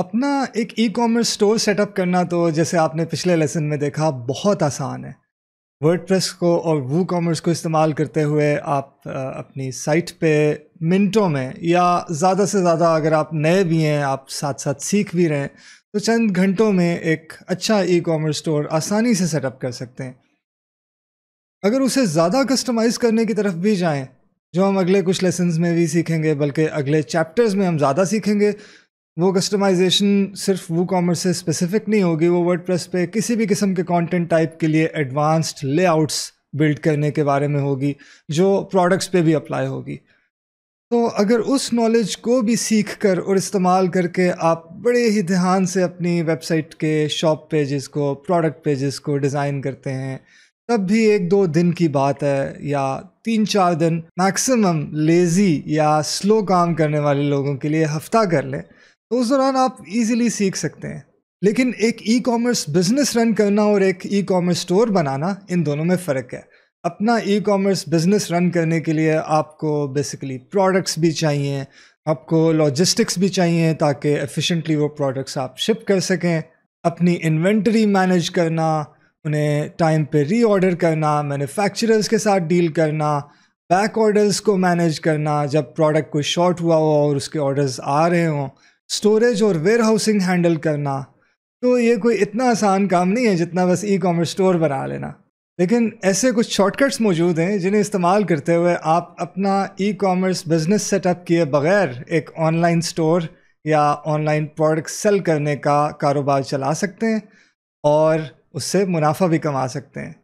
अपना एक e commerce store setup करना तो जैसे आपने पिछले लेसन में देखा बहुत आसान है वर्ड को और वू कॉमर्स को इस्तेमाल करते हुए आप अपनी साइट पे मिनटों में या ज़्यादा से ज़्यादा अगर आप नए भी हैं आप साथ साथ सीख भी रहे हैं तो चंद घंटों में एक अच्छा ई कॉमर्स स्टोर आसानी से सेटअप कर सकते हैं अगर उसे ज़्यादा कस्टमाइज़ करने की तरफ भी जाएं जो हम अगले कुछ लेसन में भी सीखेंगे बल्कि अगले चैप्टर्स में हम ज़्यादा सीखेंगे वो कस्टमाइजेशन सिर्फ वो कॉमर्स से स्पेसिफिक नहीं होगी वो वर्डप्रेस पे किसी भी किस्म के कंटेंट टाइप के लिए एडवांस्ड लेआउट्स बिल्ड करने के बारे में होगी जो प्रोडक्ट्स पे भी अप्लाई होगी तो अगर उस नॉलेज को भी सीख कर और इस्तेमाल करके आप बड़े ही ध्यान से अपनी वेबसाइट के शॉप पेजेस को प्रोडक्ट पेजेस को डिज़ाइन करते हैं तब भी एक दो दिन की बात है या तीन चार दिन मैक्सिमम लेज़ी या स्लो काम करने वाले लोगों के लिए हफ्ता कर लें तो उस दौरान आप इजीली सीख सकते हैं लेकिन एक ई कॉमर्स बिजनेस रन करना और एक ई कॉमर्स स्टोर बनाना इन दोनों में फ़र्क है अपना ई कॉमर्स बिजनेस रन करने के लिए आपको बेसिकली प्रोडक्ट्स भी चाहिए आपको लॉजिस्टिक्स भी चाहिए ताकि एफिशिएंटली वो प्रोडक्ट्स आप शिप कर सकें अपनी इन्वेंटरी मैनेज करना उन्हें टाइम पे रीऑर्डर करना मैन्युफैक्चरर्स के साथ डील करना बैक ऑर्डर्स को मैनेज करना जब प्रोडक्ट कोई शॉर्ट हुआ हो और उसके ऑर्डर्स आ रहे हों स्टोरेज और वेयर हाउसिंग हैंडल करना तो ये कोई इतना आसान काम नहीं है जितना बस ई कॉमर्स स्टोर बना लेना लेकिन ऐसे कुछ शॉर्टकट्स मौजूद हैं जिन्हें इस्तेमाल करते हुए आप अपना ई कॉमर्स बिज़नेस सेटअप किए बगैर एक ऑनलाइन स्टोर या ऑनलाइन प्रोडक्ट सेल करने का कारोबार चला सकते हैं और उससे मुनाफा भी कमा सकते हैं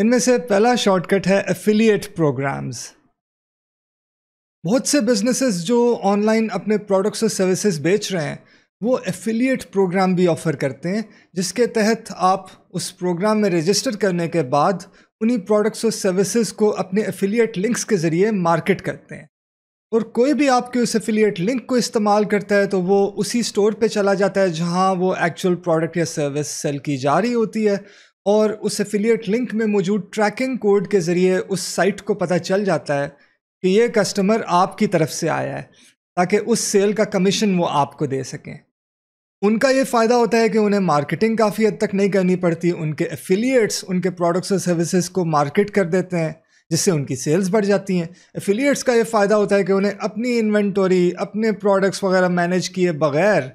इनमें से पहला शॉर्टकट है एफिलिएट प्रोग्राम्स बहुत से बिजनेसेस जो ऑनलाइन अपने प्रोडक्ट्स और सर्विसेज बेच रहे हैं वो एफिलिएट प्रोग्राम भी ऑफ़र करते हैं जिसके तहत आप उस प्रोग्राम में रजिस्टर करने के बाद उन्हीं प्रोडक्ट्स और सर्विसेज को अपने एफिलिएट लिंक्स के ज़रिए मार्केट करते हैं और कोई भी आपके उस एफिलिएट लिंक को इस्तेमाल करता है तो वो उसी स्टोर पे चला जाता है जहाँ वो एक्चुअल प्रोडक्ट या सर्विस सेल की जा रही होती है और उस एफिलिएट लिंक में मौजूद ट्रैकिंग कोड के ज़रिए उस साइट को पता चल जाता है कि ये कस्टमर आपकी तरफ से आया है ताकि उस सेल का कमीशन वो आपको दे सकें उनका ये फ़ायदा होता है कि उन्हें मार्केटिंग काफ़ी हद तक नहीं करनी पड़ती उनके एफिलिएट्स उनके प्रोडक्ट्स और सर्विसेज को मार्केट कर देते हैं जिससे उनकी सेल्स बढ़ जाती हैं एफिलिएट्स का ये फ़ायदा होता है कि उन्हें अपनी इन्वेंटोरी अपने प्रोडक्ट्स वगैरह मैनेज किए बगैर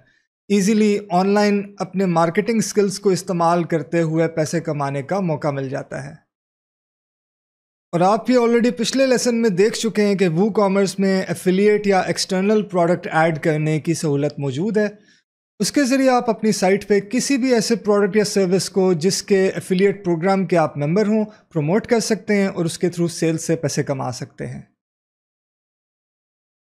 ईज़िली ऑनलाइन अपने मार्केटिंग स्किल्स को इस्तेमाल करते हुए पैसे कमाने का मौका मिल जाता है और आप ये ऑलरेडी पिछले लेसन में देख चुके हैं कि वू कॉमर्स में एफिलिएट या एक्सटर्नल प्रोडक्ट ऐड करने की सहूलत मौजूद है उसके ज़रिए आप अपनी साइट पे किसी भी ऐसे प्रोडक्ट या सर्विस को जिसके एफिलिएट प्रोग्राम के आप मेंबर हों प्रमोट कर सकते हैं और उसके थ्रू सेल से पैसे कमा सकते हैं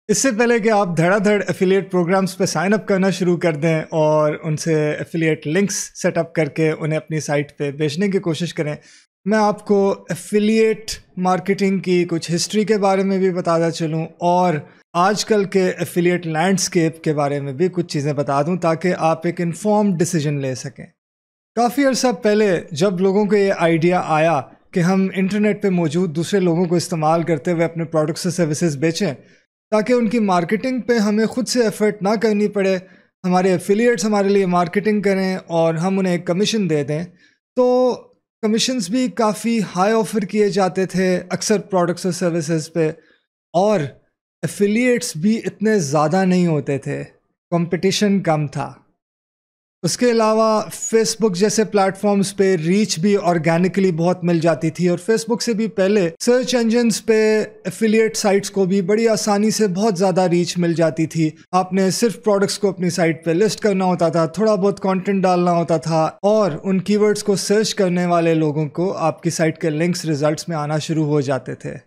इससे पहले कि आप धड़ाधड़ एफिलिएट प्रोग्राम्स पे साइन अप करना शुरू कर दें और उनसे एफिलिएट लिंक्स सेटअप करके उन्हें अपनी साइट पे बेचने की कोशिश करें मैं आपको एफिलिएट मार्केटिंग की कुछ हिस्ट्री के बारे में भी बताता चलूँ और आजकल के एफिलिएट लैंडस्केप के बारे में भी कुछ चीज़ें बता दूँ ताकि आप एक इन्फॉर्म डिसीजन ले सकें काफ़ी अर्सा पहले जब लोगों को ये आइडिया आया कि हम इंटरनेट पे मौजूद दूसरे लोगों को इस्तेमाल करते हुए अपने प्रोडक्ट्स और सर्विसेज बेचें ताकि उनकी मार्केटिंग पे हमें खुद से एफर्ट ना करनी पड़े हमारे एफिलिएट्स हमारे लिए मार्केटिंग करें और हम उन्हें एक कमीशन दे दें तो कमीशन्स भी काफ़ी हाई ऑफर किए जाते थे अक्सर प्रोडक्ट्स और सर्विसेज पे और एफिलिएट्स भी इतने ज़्यादा नहीं होते थे कंपटीशन कम था उसके अलावा फेसबुक जैसे प्लेटफॉर्म्स पे रीच भी ऑर्गेनिकली बहुत मिल जाती थी और फेसबुक से भी पहले सर्च इंजन्स पे एफिलिएट साइट्स को भी बड़ी आसानी से बहुत ज़्यादा रीच मिल जाती थी आपने सिर्फ प्रोडक्ट्स को अपनी साइट पे लिस्ट करना होता था थोड़ा बहुत कंटेंट डालना होता था और उन कीवर्ड्स को सर्च करने वाले लोगों को आपकी साइट के लिंक्स रिजल्ट में आना शुरू हो जाते थे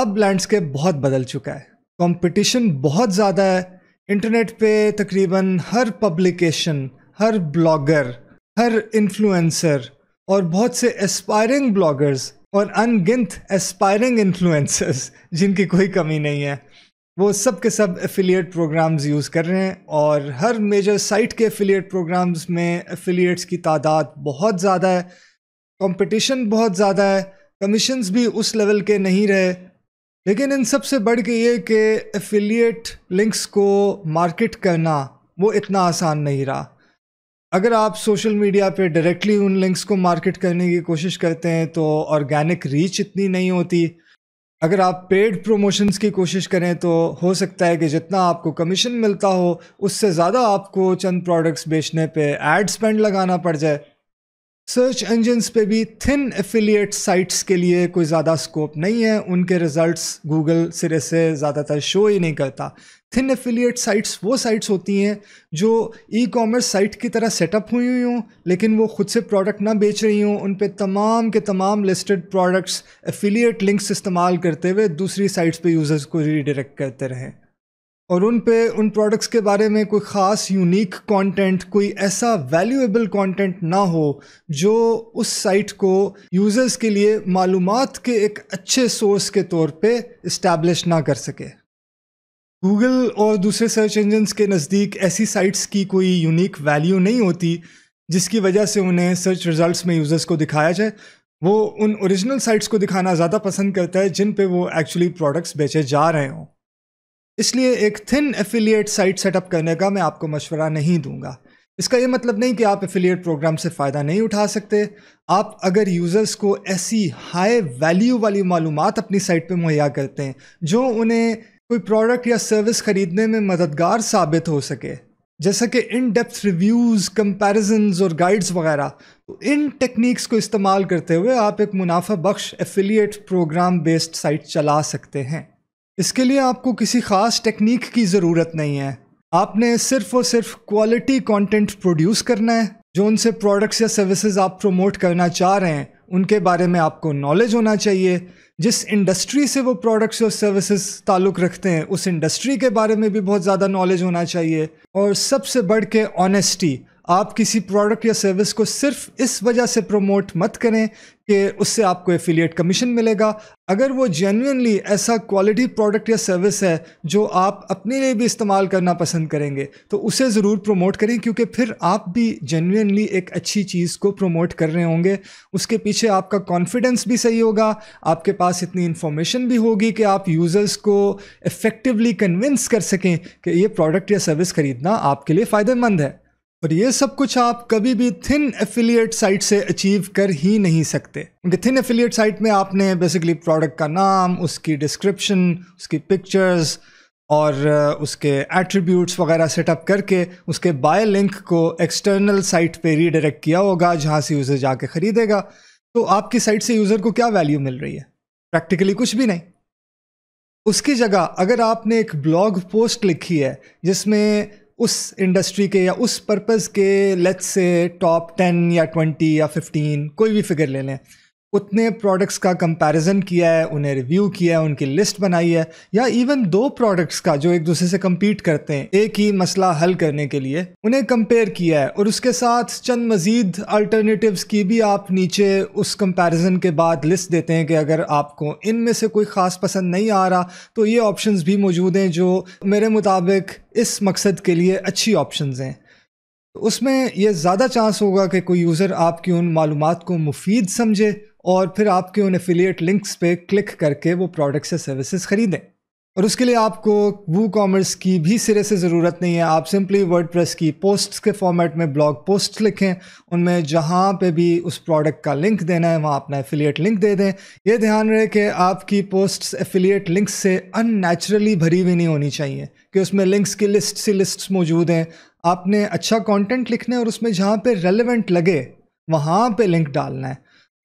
अब लैंडस्केप बहुत बदल चुका है कॉम्पिटिशन बहुत ज़्यादा है इंटरनेट पे तकरीबन हर पब्लिकेशन हर ब्लॉगर हर इन्फ्लुएंसर और बहुत से एस्पायरिंग ब्लॉगर्स और अनगिनत एस्पायरिंग इन्फ्लुएंसर्स जिनकी कोई कमी नहीं है वो सब के सब एफिलिएट प्रोग्राम्स यूज़ कर रहे हैं और हर मेजर साइट के एफिलिएट प्रोग्राम्स में एफिलिएट्स की तादाद बहुत ज़्यादा है कंपटीशन बहुत ज़्यादा है कमीशंस भी उस लेवल के नहीं रहे लेकिन इन सब से बढ़ के ये कि एफिलिएट लिंक्स को मार्केट करना वो इतना आसान नहीं रहा अगर आप सोशल मीडिया पे डायरेक्टली उन लिंक्स को मार्केट करने की कोशिश करते हैं तो ऑर्गेनिक रीच इतनी नहीं होती अगर आप पेड प्रोमोशंस की कोशिश करें तो हो सकता है कि जितना आपको कमीशन मिलता हो उससे ज़्यादा आपको चंद प्रोडक्ट्स बेचने पे एड स्पेंड लगाना पड़ जाए सर्च इंजन्स पे भी थिन एफिलिएट साइट्स के लिए कोई ज़्यादा स्कोप नहीं है उनके रिजल्ट्स गूगल सिरे से ज़्यादातर शो ही नहीं करता थिन एफिलिएट साइट्स वो साइट्स होती हैं जो ई कॉमर्स साइट की तरह सेटअप हुई हुई हों लेकिन वो खुद से प्रोडक्ट ना बेच रही हों उन पर तमाम के तमाम लिस्टेड प्रोडक्ट्स एफिलिएट लिंक्स इस्तेमाल करते हुए दूसरी साइट्स पे यूज़र्स को रीडायरेक्ट करते रहें और उन पे उन प्रोडक्ट्स के बारे में कोई ख़ास यूनिक कंटेंट कोई ऐसा वैल्यूएबल कंटेंट ना हो जो उस साइट को यूज़र्स के लिए मालूम के एक अच्छे सोर्स के तौर पे इस्टेब्लिश ना कर सके गूगल और दूसरे सर्च इंजन्स के नज़दीक ऐसी साइट्स की कोई यूनिक वैल्यू नहीं होती जिसकी वजह से उन्हें सर्च रिजल्ट्स में यूज़र्स को दिखाया जाए वो उन ओरिजिनल साइट्स को दिखाना ज़्यादा पसंद करता है जिन पे वो एक्चुअली प्रोडक्ट्स बेचे जा रहे हों इसलिए एक थिन एफिलिएट साइट सेटअप करने का मैं आपको मशवरा नहीं दूंगा इसका ये मतलब नहीं कि आप एफिलिएट प्रोग्राम से फ़ायदा नहीं उठा सकते आप अगर यूज़र्स को ऐसी हाई वैल्यू वाली मालूम अपनी साइट पर मुहैया करते हैं जो उन्हें कोई प्रोडक्ट या सर्विस ख़रीदने में मददगार साबित हो सके जैसा कि इन डेप्थ रिव्यूज़ कंपेरिजन और गाइड्स वगैरह तो इन टेक्निक्स को इस्तेमाल करते हुए आप एक मुनाफा बख्श एफिलिएट प्रोग्राम बेस्ड साइट चला सकते हैं इसके लिए आपको किसी ख़ास टेक्निक की ज़रूरत नहीं है आपने सिर्फ और सिर्फ क्वालिटी कंटेंट प्रोड्यूस करना है जो उनसे प्रोडक्ट्स या सर्विसेज आप प्रमोट करना चाह रहे हैं उनके बारे में आपको नॉलेज होना चाहिए जिस इंडस्ट्री से वो प्रोडक्ट्स और सर्विसेज ताल्लुक़ रखते हैं उस इंडस्ट्री के बारे में भी बहुत ज़्यादा नॉलेज होना चाहिए और सबसे बढ़ के ऑनेस्टी आप किसी प्रोडक्ट या सर्विस को सिर्फ इस वजह से प्रमोट मत करें कि उससे आपको एफिलिएट कमीशन मिलेगा अगर वो जेन्यनली ऐसा क्वालिटी प्रोडक्ट या सर्विस है जो आप अपने लिए भी इस्तेमाल करना पसंद करेंगे तो उसे ज़रूर प्रमोट करें क्योंकि फिर आप भी जेन्यनली एक अच्छी चीज़ को प्रमोट कर रहे होंगे उसके पीछे आपका कॉन्फिडेंस भी सही होगा आपके पास इतनी इन्फॉर्मेशन भी होगी कि आप यूज़र्स को इफ़ेक्टिवली कन्विंस कर सकें कि ये प्रोडक्ट या सर्विस ख़रीदना आपके लिए फ़ायदेमंद है और ये सब कुछ आप कभी भी थिन एफिलिएट साइट से अचीव कर ही नहीं सकते क्योंकि थिन एफिलिएट साइट में आपने बेसिकली प्रोडक्ट का नाम उसकी डिस्क्रिप्शन उसकी पिक्चर्स और uh, उसके एट्रीब्यूट्स वगैरह सेटअप करके उसके बाय लिंक को एक्सटर्नल साइट पे रीडायरेक्ट किया होगा जहाँ से यूज़र जाके ख़रीदेगा तो आपकी साइट से यूज़र को क्या वैल्यू मिल रही है प्रैक्टिकली कुछ भी नहीं उसकी जगह अगर आपने एक ब्लॉग पोस्ट लिखी है जिसमें उस इंडस्ट्री के या उस पर्पज़ के लेट्स से टॉप टेन या ट्वेंटी या फिफ्टीन कोई भी फिगर ले लें उतने प्रोडक्ट्स का कंपैरिजन किया है उन्हें रिव्यू किया है उनकी लिस्ट बनाई है या इवन दो प्रोडक्ट्स का जो एक दूसरे से कम्पीट करते हैं एक ही मसला हल करने के लिए उन्हें कंपेयर किया है और उसके साथ चंद मज़ीद अल्टरनेटिव्स की भी आप नीचे उस कंपैरिजन के बाद लिस्ट देते हैं कि अगर आपको इनमें से कोई ख़ास पसंद नहीं आ रहा तो ये ऑप्शन भी मौजूद हैं जो मेरे मुताबिक इस मकसद के लिए अच्छी ऑप्शन हैं उसमें यह ज़्यादा चांस होगा कि कोई यूज़र आपकी उन मालूम को मुफीद समझे और फिर आपके उन एफिलिएट लिंक्स पे क्लिक करके वो प्रोडक्ट्स या सर्विसेज खरीदें और उसके लिए आपको वू कॉमर्स की भी सिरे से ज़रूरत नहीं है आप सिंपली वर्डप्रेस की पोस्ट्स के फॉर्मेट में ब्लॉग पोस्ट लिखें उनमें जहाँ पे भी उस प्रोडक्ट का लिंक देना है वहाँ अपना एफिलिएट लिंक दे दें ये ध्यान रहे कि आपकी पोस्ट्स एफिलिएट लिंक्स से अननेचुरली भरी हुई नहीं होनी चाहिए कि उसमें लिंक्स की लिस्ट सी लिस्ट्स मौजूद हैं आपने अच्छा कॉन्टेंट लिखना है और उसमें जहाँ पर रेलिवेंट लगे वहाँ पर लिंक डालना है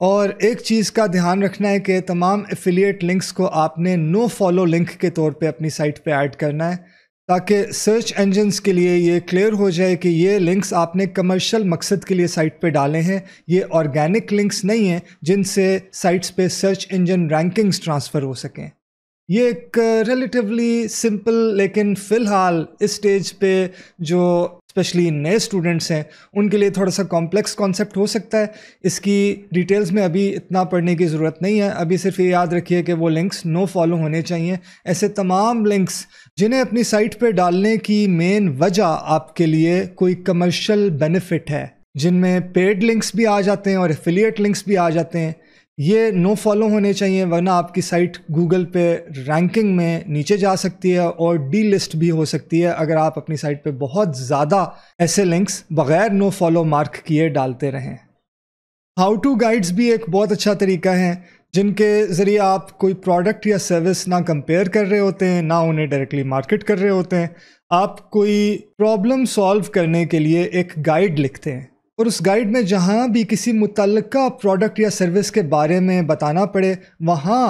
और एक चीज़ का ध्यान रखना है कि तमाम एफिलिएट लिंक्स को आपने नो फॉलो लिंक के तौर पे अपनी साइट पे ऐड करना है ताकि सर्च इंजन्स के लिए ये क्लियर हो जाए कि ये लिंक्स आपने कमर्शियल मकसद के लिए साइट पे डाले हैं ये ऑर्गेनिक लिंक्स नहीं हैं जिनसे साइट्स पे सर्च इंजन रैंकिंग्स ट्रांसफ़र हो सकें ये एक रिलेटिवली सिंपल लेकिन फ़िलहाल इस स्टेज पे जो स्पेशली नए स्टूडेंट्स हैं उनके लिए थोड़ा सा कॉम्प्लेक्स कॉन्सेप्ट हो सकता है इसकी डिटेल्स में अभी इतना पढ़ने की ज़रूरत नहीं है अभी सिर्फ ये याद रखिए कि वो लिंक्स नो फॉलो होने चाहिए ऐसे तमाम लिंक्स जिन्हें अपनी साइट पे डालने की मेन वजह आपके लिए कोई कमर्शल बेनिफिट है जिनमें पेड लिंक्स भी आ जाते हैं और एफिलिएट लिंक्स भी आ जाते हैं ये नो फॉलो होने चाहिए वरना आपकी साइट गूगल पे रैंकिंग में नीचे जा सकती है और डी लिस्ट भी हो सकती है अगर आप अपनी साइट पे बहुत ज़्यादा ऐसे लिंक्स बगैर नो फॉलो मार्क किए डालते रहें हाउ टू गाइड्स भी एक बहुत अच्छा तरीका है जिनके ज़रिए आप कोई प्रोडक्ट या सर्विस ना कंपेयर कर रहे होते हैं ना उन्हें डायरेक्टली मार्केट कर रहे होते हैं आप कोई प्रॉब्लम सॉल्व करने के लिए एक गाइड लिखते हैं और उस गाइड में जहाँ भी किसी मुतल प्रोडक्ट या सर्विस के बारे में बताना पड़े वहाँ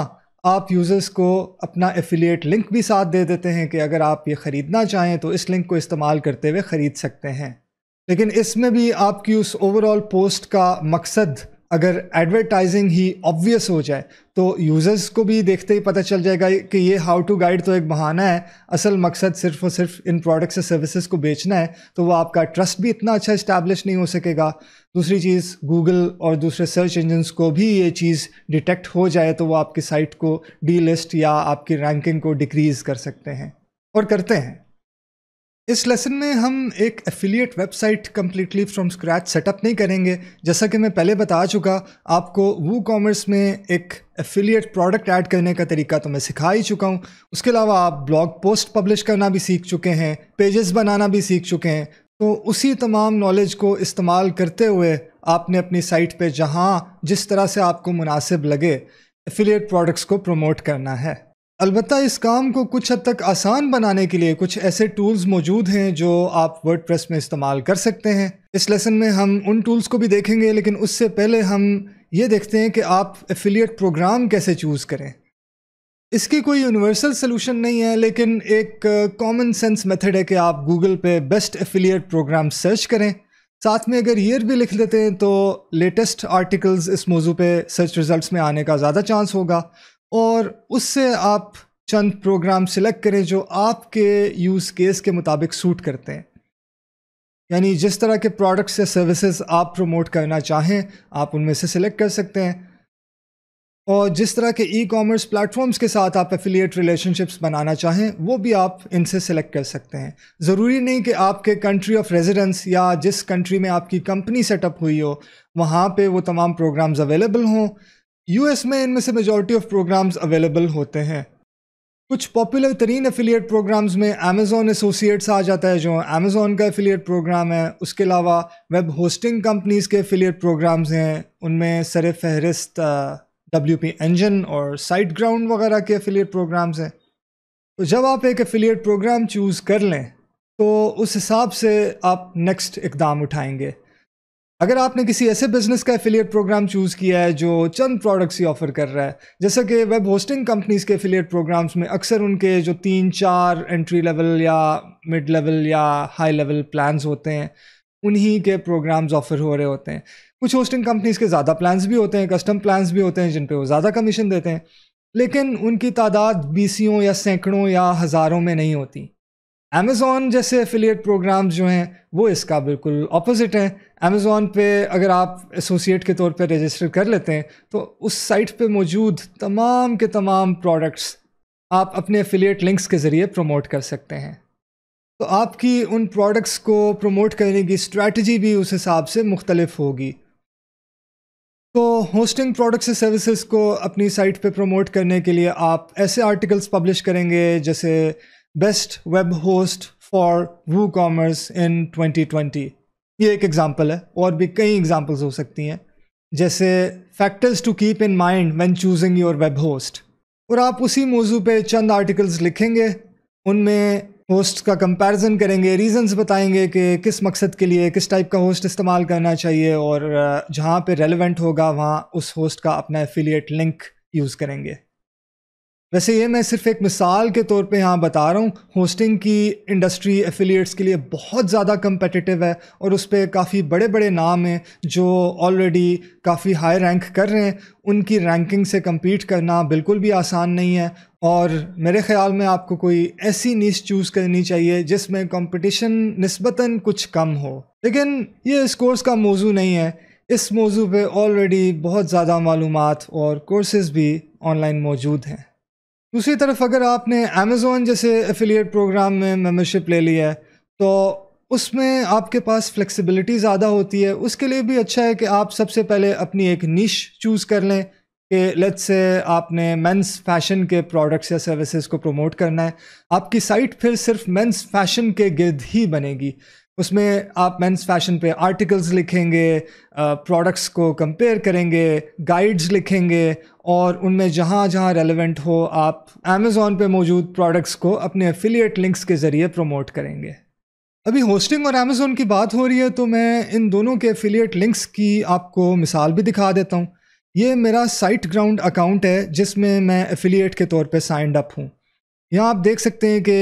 आप यूज़र्स को अपना एफिलिएट लिंक भी साथ दे देते हैं कि अगर आप ये ख़रीदना चाहें तो इस लिंक को इस्तेमाल करते हुए ख़रीद सकते हैं लेकिन इसमें भी आपकी उस ओवरऑल पोस्ट का मकसद अगर एडवर्टाइजिंग ही ऑब्वियस हो जाए तो यूज़र्स को भी देखते ही पता चल जाएगा कि ये हाउ टू गाइड तो एक बहाना है असल मकसद सिर्फ और सिर्फ इन प्रोडक्ट्स या सर्विसेज को बेचना है तो वो आपका ट्रस्ट भी इतना अच्छा इस्टेब्लिश नहीं हो सकेगा दूसरी चीज़ गूगल और दूसरे सर्च इंजन्स को भी ये चीज़ डिटेक्ट हो जाए तो वो आपकी साइट को डी लिस्ट या आपकी रैंकिंग को डिक्रीज़ कर सकते हैं और करते हैं इस लेसन में हम एक affiliate website completely from scratch setup नहीं करेंगे जैसा कि मैं पहले बता चुका आपको वो कॉमर्स में एक एफिलिएट प्रोडक्ट ऐड करने का तरीका तो मैं सिखा ही चुका हूँ उसके अलावा आप ब्लॉग पोस्ट पब्लिश करना भी सीख चुके हैं पेजेस बनाना भी सीख चुके हैं तो उसी तमाम नॉलेज को इस्तेमाल करते हुए आपने अपनी साइट पर जहाँ जिस तरह से आपको मुनासिब लगे एफिलिएट प्रोडक्ट्स को प्रमोट करना है अलबत् इस काम को कुछ हद तक आसान बनाने के लिए कुछ ऐसे टूल्स मौजूद हैं जो आप वर्ड में इस्तेमाल कर सकते हैं इस लेसन में हम उन टूल्स को भी देखेंगे लेकिन उससे पहले हम ये देखते हैं कि आप एफिलिएट प्रोग्राम कैसे चूज़ करें इसकी कोई यूनिवर्सल सोलूशन नहीं है लेकिन एक कॉमन सेंस मेथड है कि आप गूगल पे बेस्ट एफिलिएट प्रोग्राम सर्च करें साथ में अगर ईयर भी लिख लेते हैं तो लेटेस्ट आर्टिकल्स इस मौजू पे सर्च रिज़ल्ट में आने का ज़्यादा चांस होगा और उससे आप चंद प्रोग्राम सिलेक्ट करें जो आपके यूज़ केस के मुताबिक सूट करते हैं यानी जिस तरह के प्रोडक्ट्स या सर्विसेज आप प्रमोट करना चाहें आप उनमें से सिलेक्ट कर सकते हैं और जिस तरह के ई कॉमर्स प्लेटफॉर्म्स के साथ आप एफिलिएट रिलेशनशिप्स बनाना चाहें वो भी आप इनसे सिलेक्ट कर सकते हैं ज़रूरी नहीं कि आपके कंट्री ऑफ रेजिडेंस या जिस कंट्री में आपकी कंपनी सेटअप हुई हो वहाँ पे वो तमाम प्रोग्राम्स अवेलेबल हों यूएस में इनमें से मेजॉरिटी ऑफ प्रोग्राम्स अवेलेबल होते हैं कुछ पॉपुलर तरीन एफिलियट प्रोग्राम्स में अमेजोन एसोसिएट्स आ जाता है जो अमेजोन का एफिलियट प्रोग्राम है उसके अलावा वेब होस्टिंग कंपनीज़ के एफिलियट प्रोग्राम्स हैं उनमें सर फहरिस्त डब्ल्यू पी इंजन और साइट ग्राउंड वगैरह के एफिलियट प्रोग्राम्स हैं तो जब आप एक एफिलियट प्रोग्राम चूज़ कर लें तो उस हिसाब से आप नेक्स्ट इकदाम उठाएंगे अगर आपने किसी ऐसे बिजनेस का एफिलिएट प्रोग्राम चूज़ किया है जो चंद प्रोडक्ट्स ही ऑफर कर रहा है जैसे कि वेब होस्टिंग कंपनीज के एफिलिएट प्रोग्राम्स में अक्सर उनके जो तीन चार एंट्री लेवल या मिड लेवल या हाई लेवल प्लान्स होते हैं उन्हीं के प्रोग्राम्स ऑफर हो रहे होते हैं कुछ होस्टिंग कंपनीज के ज़्यादा प्लान्स भी होते हैं कस्टम प्लान्स भी होते हैं जिन पर वो ज़्यादा कमीशन देते हैं लेकिन उनकी तादाद बीसियों या सैकड़ों या हज़ारों में नहीं होती अमेज़ोन जैसे एफिलिएट प्रोग्राम्स जो हैं वो इसका बिल्कुल अपोज़िट हैं अमेज़ोन पे अगर आप एसोसिएट के तौर पे रजिस्टर कर लेते हैं तो उस साइट पे मौजूद तमाम के तमाम प्रोडक्ट्स आप अपने एफिलिएट लिंक्स के ज़रिए प्रमोट कर सकते हैं तो आपकी उन प्रोडक्ट्स को प्रमोट करने की स्ट्रैटी भी उस हिसाब से मुख्तलफ होगी तो होस्टिंग प्रोडक्ट्स सर्विसेज को अपनी साइट पे प्रमोट करने के लिए आप ऐसे आर्टिकल्स पब्लिश करेंगे जैसे best web host for WooCommerce in 2020 ये एक एग्जांपल है और भी कई एग्जांपल्स हो सकती हैं जैसे factors to keep in mind when choosing your web host और आप उसी मौजू पे चंद आर्टिकल्स लिखेंगे उनमें होस्ट का कंपैरिजन करेंगे रीजंस बताएंगे कि किस मकसद के लिए किस टाइप का होस्ट इस्तेमाल करना चाहिए और जहाँ पे रेलेवेंट होगा वहाँ उस होस्ट का अपना एफिलिएट लिंक यूज़ करेंगे वैसे ये मैं सिर्फ एक मिसाल के तौर पे यहाँ बता रहा हूँ होस्टिंग की इंडस्ट्री एफिलिएट्स के लिए बहुत ज़्यादा कम्पटिटिव है और उस पर काफ़ी बड़े बड़े नाम हैं जो ऑलरेडी काफ़ी हाई रैंक कर रहे हैं उनकी रैंकिंग से कम्पीट करना बिल्कुल भी आसान नहीं है और मेरे ख़्याल में आपको कोई ऐसी नीच चूज़ करनी चाहिए जिसमें कंपटीशन नस्बता कुछ कम हो लेकिन ये इस कोर्स का मौजू नहीं है इस मौजू पर ऑलरेडी बहुत ज़्यादा मालूम और कोर्सेज़ भी ऑनलाइन मौजूद हैं दूसरी तरफ अगर आपने अमेज़ोन जैसे एफिलिएट प्रोग्राम में मेम्बरशिप ले ली है तो उसमें आपके पास फ्लेक्सिबिलिटी ज़्यादा होती है उसके लिए भी अच्छा है कि आप सबसे पहले अपनी एक निश चूज़ कर लें कि लेट्स से आपने मेंस फैशन के प्रोडक्ट्स या सर्विसेज को प्रमोट करना है आपकी साइट फिर सिर्फ मेंस फैशन के गिर्द ही बनेगी उसमें आप मेंस फैशन पे आर्टिकल्स लिखेंगे प्रोडक्ट्स को कंपेयर करेंगे गाइड्स लिखेंगे और उनमें जहाँ जहाँ रेलेवेंट हो आप अमेज़ोन पे मौजूद प्रोडक्ट्स को अपने एफिलिएट लिंक्स के ज़रिए प्रमोट करेंगे अभी होस्टिंग और अमेज़ोन की बात हो रही है तो मैं इन दोनों के एफिलिएट लिंक्स की आपको मिसाल भी दिखा देता हूँ ये मेरा साइट ग्राउंड अकाउंट है जिसमें मैं एफिलिएट के तौर पर साइंड अप हूँ यहाँ आप देख सकते हैं कि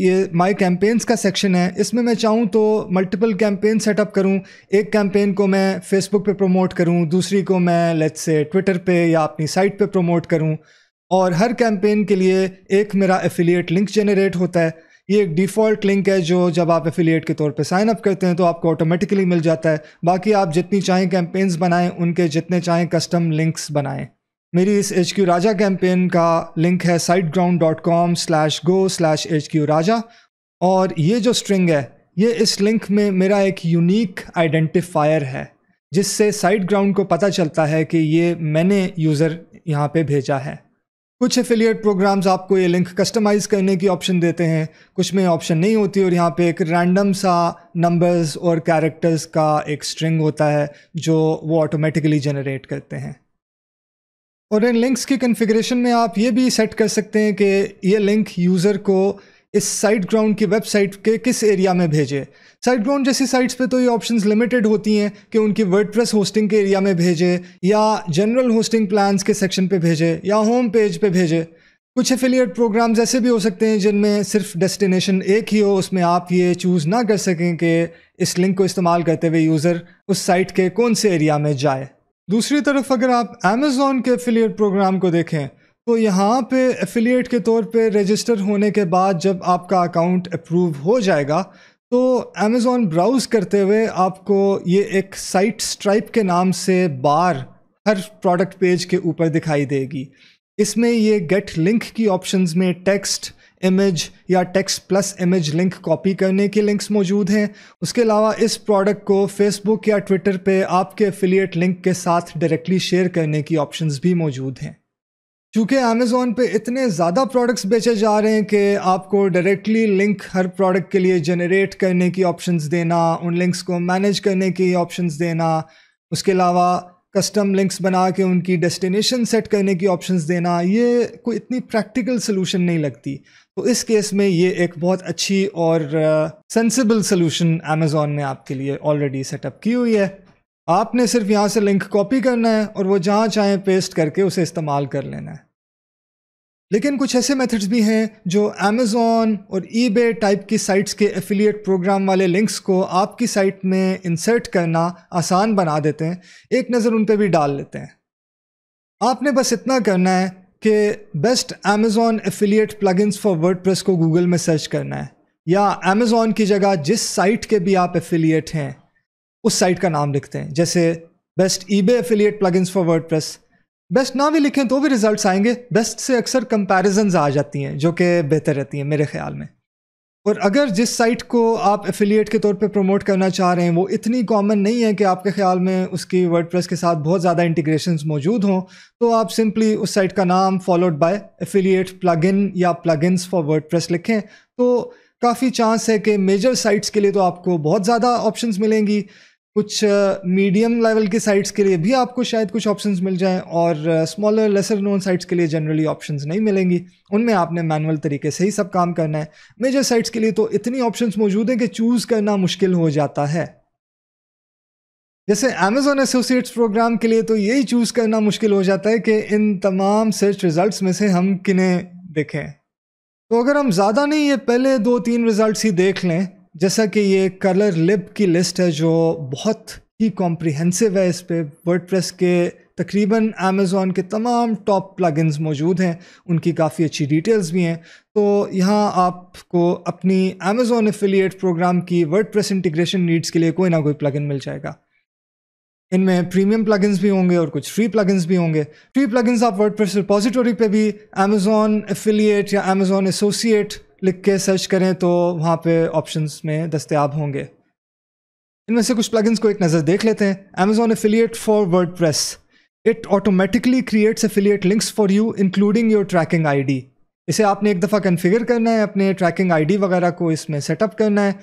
ये माय कैंपेन्स का सेक्शन है इसमें मैं चाहूँ तो मल्टीपल कैंपेन सेटअप करूँ एक कैंपेन को मैं फेसबुक पे प्रमोट करूँ दूसरी को मैं लेट से ट्विटर पे या अपनी साइट पे प्रमोट करूँ और हर कैंपेन के लिए एक मेरा एफिलिएट लिंक जनरेट होता है ये एक डिफ़ॉल्ट लिंक है जो जब आप एफिलिएट के तौर पे साइन अप करते हैं तो आपको ऑटोमेटिकली मिल जाता है बाकी आप जितनी चाहें कैंपेन्स बनाएं उनके जितने चाहें कस्टम लिंक्स बनाएं मेरी इस एच क्यू राजा कैंपेन का लिंक है SiteGround dot com slash go slash H Q Raja और ये जो स्ट्रिंग है ये इस लिंक में मेरा एक यूनिक आइडेंटिफायर है जिससे साइट ग्राउंड को पता चलता है कि ये मैंने यूज़र यहाँ पे भेजा है कुछ एफिलियट प्रोग्राम्स आपको ये लिंक कस्टमाइज़ करने की ऑप्शन देते हैं कुछ में ऑप्शन नहीं होती और यहाँ पे एक रैंडम सा नंबर्स और कैरेक्टर्स का एक स्ट्रिंग होता है जो वो ऑटोमेटिकली जनरेट करते हैं और इन लिंक्स की कन्फिग्रेशन में आप ये भी सेट कर सकते हैं कि ये लिंक यूज़र को इस साइट ग्राउंड की वेबसाइट के किस एरिया में भेजे साइट ग्राउंड जैसी साइट्स पे तो ये ऑप्शंस लिमिटेड होती हैं कि उनकी वर्डप्रेस होस्टिंग के एरिया में भेजे या जनरल होस्टिंग प्लान्स के सेक्शन पे भेजे या होम पेज पे भेजे कुछ एफिलियट प्रोग्राम्स ऐसे भी हो सकते हैं जिनमें सिर्फ डेस्टिनेशन एक ही हो उसमें आप ये चूज़ ना कर सकें कि इस लिंक को इस्तेमाल करते हुए यूज़र उस साइट के कौन से एरिया में जाए दूसरी तरफ अगर आप अमेज़ोन के एफिलिएट प्रोग्राम को देखें तो यहाँ पे एफिलिएट के तौर पे रजिस्टर होने के बाद जब आपका अकाउंट अप्रूव हो जाएगा तो अमेज़ोन ब्राउज़ करते हुए आपको ये एक साइट स्ट्राइप के नाम से बार हर प्रोडक्ट पेज के ऊपर दिखाई देगी इसमें ये गेट लिंक की ऑप्शंस में टेक्स्ट इमेज या text plus image link copy करने की लिंक्स मौजूद हैं उसके अलावा इस प्रोडक्ट को फेसबुक या ट्विटर पे आपके एफिलिएट लिंक के साथ डायरेक्टली शेयर करने की ऑप्शंस भी मौजूद हैं चूँकि अमेज़ोन पे इतने ज़्यादा प्रोडक्ट्स बेचे जा रहे हैं कि आपको डायरेक्टली लिंक हर प्रोडक्ट के लिए जनरेट करने की ऑप्शंस देना उन लिंक्स को मैनेज करने की ऑप्शंस देना उसके अलावा कस्टम लिंक्स बना के उनकी डेस्टिनेशन सेट करने की ऑप्शंस देना ये कोई इतनी प्रैक्टिकल सोल्यूशन नहीं लगती तो इस केस में ये एक बहुत अच्छी और सेंसिबल सोल्यूशन अमेजोन ने आपके लिए ऑलरेडी सेटअप की हुई है आपने सिर्फ यहाँ से लिंक कॉपी करना है और वो जहाँ चाहें पेस्ट करके उसे इस्तेमाल कर लेना है लेकिन कुछ ऐसे मेथड्स भी हैं जो अमेज़ोन और ईबे टाइप की साइट्स के एफिलिएट प्रोग्राम वाले लिंक्स को आपकी साइट में इंसर्ट करना आसान बना देते हैं एक नज़र उन पर भी डाल लेते हैं आपने बस इतना करना है कि best Amazon affiliate plugins for WordPress को गूगल में सर्च करना है या अमेज़ोन की जगह जिस साइट के भी आप एफिलिएट हैं उस साइट का नाम लिखते हैं जैसे best eBay affiliate plugins for WordPress best ना भी लिखें तो भी रिजल्ट्स आएंगे बेस्ट से अक्सर कंपेरिजन आ जाती हैं जो कि बेहतर रहती हैं मेरे ख्याल में और अगर जिस साइट को आप एफिलिएट के तौर पे प्रमोट करना चाह रहे हैं वो इतनी कॉमन नहीं है कि आपके ख्याल में उसकी वर्ड के साथ बहुत ज़्यादा इंटीग्रेशन मौजूद हों तो आप सिंपली उस साइट का नाम फॉलोड बाय एफिलिएट प्लगइन या प्लगइन्स फॉर वर्ड लिखें तो काफ़ी चांस है कि मेजर साइट्स के लिए तो आपको बहुत ज़्यादा ऑप्शंस मिलेंगी कुछ मीडियम लेवल के साइट्स के लिए भी आपको शायद कुछ ऑप्शंस मिल जाएं और स्मॉलर लेसर नोन साइट्स के लिए जनरली ऑप्शंस नहीं मिलेंगी उनमें आपने मैनुअल तरीके से ही सब काम करना है मेजर साइट्स के लिए तो इतनी ऑप्शंस मौजूद हैं कि चूज़ करना मुश्किल हो जाता है जैसे अमेजोन एसोसिएट्स प्रोग्राम के लिए तो यही चूज़ करना मुश्किल हो जाता है कि इन तमाम सर्च रिजल्ट में से हम किन्हें देखें तो अगर हम ज़्यादा नहीं ये पहले दो तीन रिज़ल्ट ही देख लें जैसा कि ये कलर लिप की लिस्ट है जो बहुत ही कॉम्प्रिहेंसिव है इस पर वर्ड के तकरीबन अमेज़ोन के तमाम टॉप प्लगइन्स मौजूद हैं उनकी काफ़ी अच्छी डिटेल्स भी हैं तो यहाँ आपको अपनी अमेज़ोन एफिलिएट प्रोग्राम की वर्ड इंटीग्रेशन नीड्स के लिए कोई ना कोई प्लगइन मिल जाएगा इनमें प्रीमियम प्लगइन्स भी होंगे और कुछ फ्री प्लगइन्स भी होंगे फ्री प्लगइन्स आप वर्ड प्रेस रिपोजिटोरी पर भी अमेज़ोन एफिलिएट या अमेज़ोन एसोसिएट लिख के सर्च करें तो वहाँ पे ऑप्शंस में दस्तियाब होंगे इनमें से कुछ प्लगइन्स को एक नज़र देख लेते हैं Amazon affiliate for WordPress it automatically creates affiliate links for you including your tracking ID इसे आपने एक दफ़ा कन्फिगर करना है अपने ट्रैकिंग आईडी वगैरह को इसमें सेटअप करना है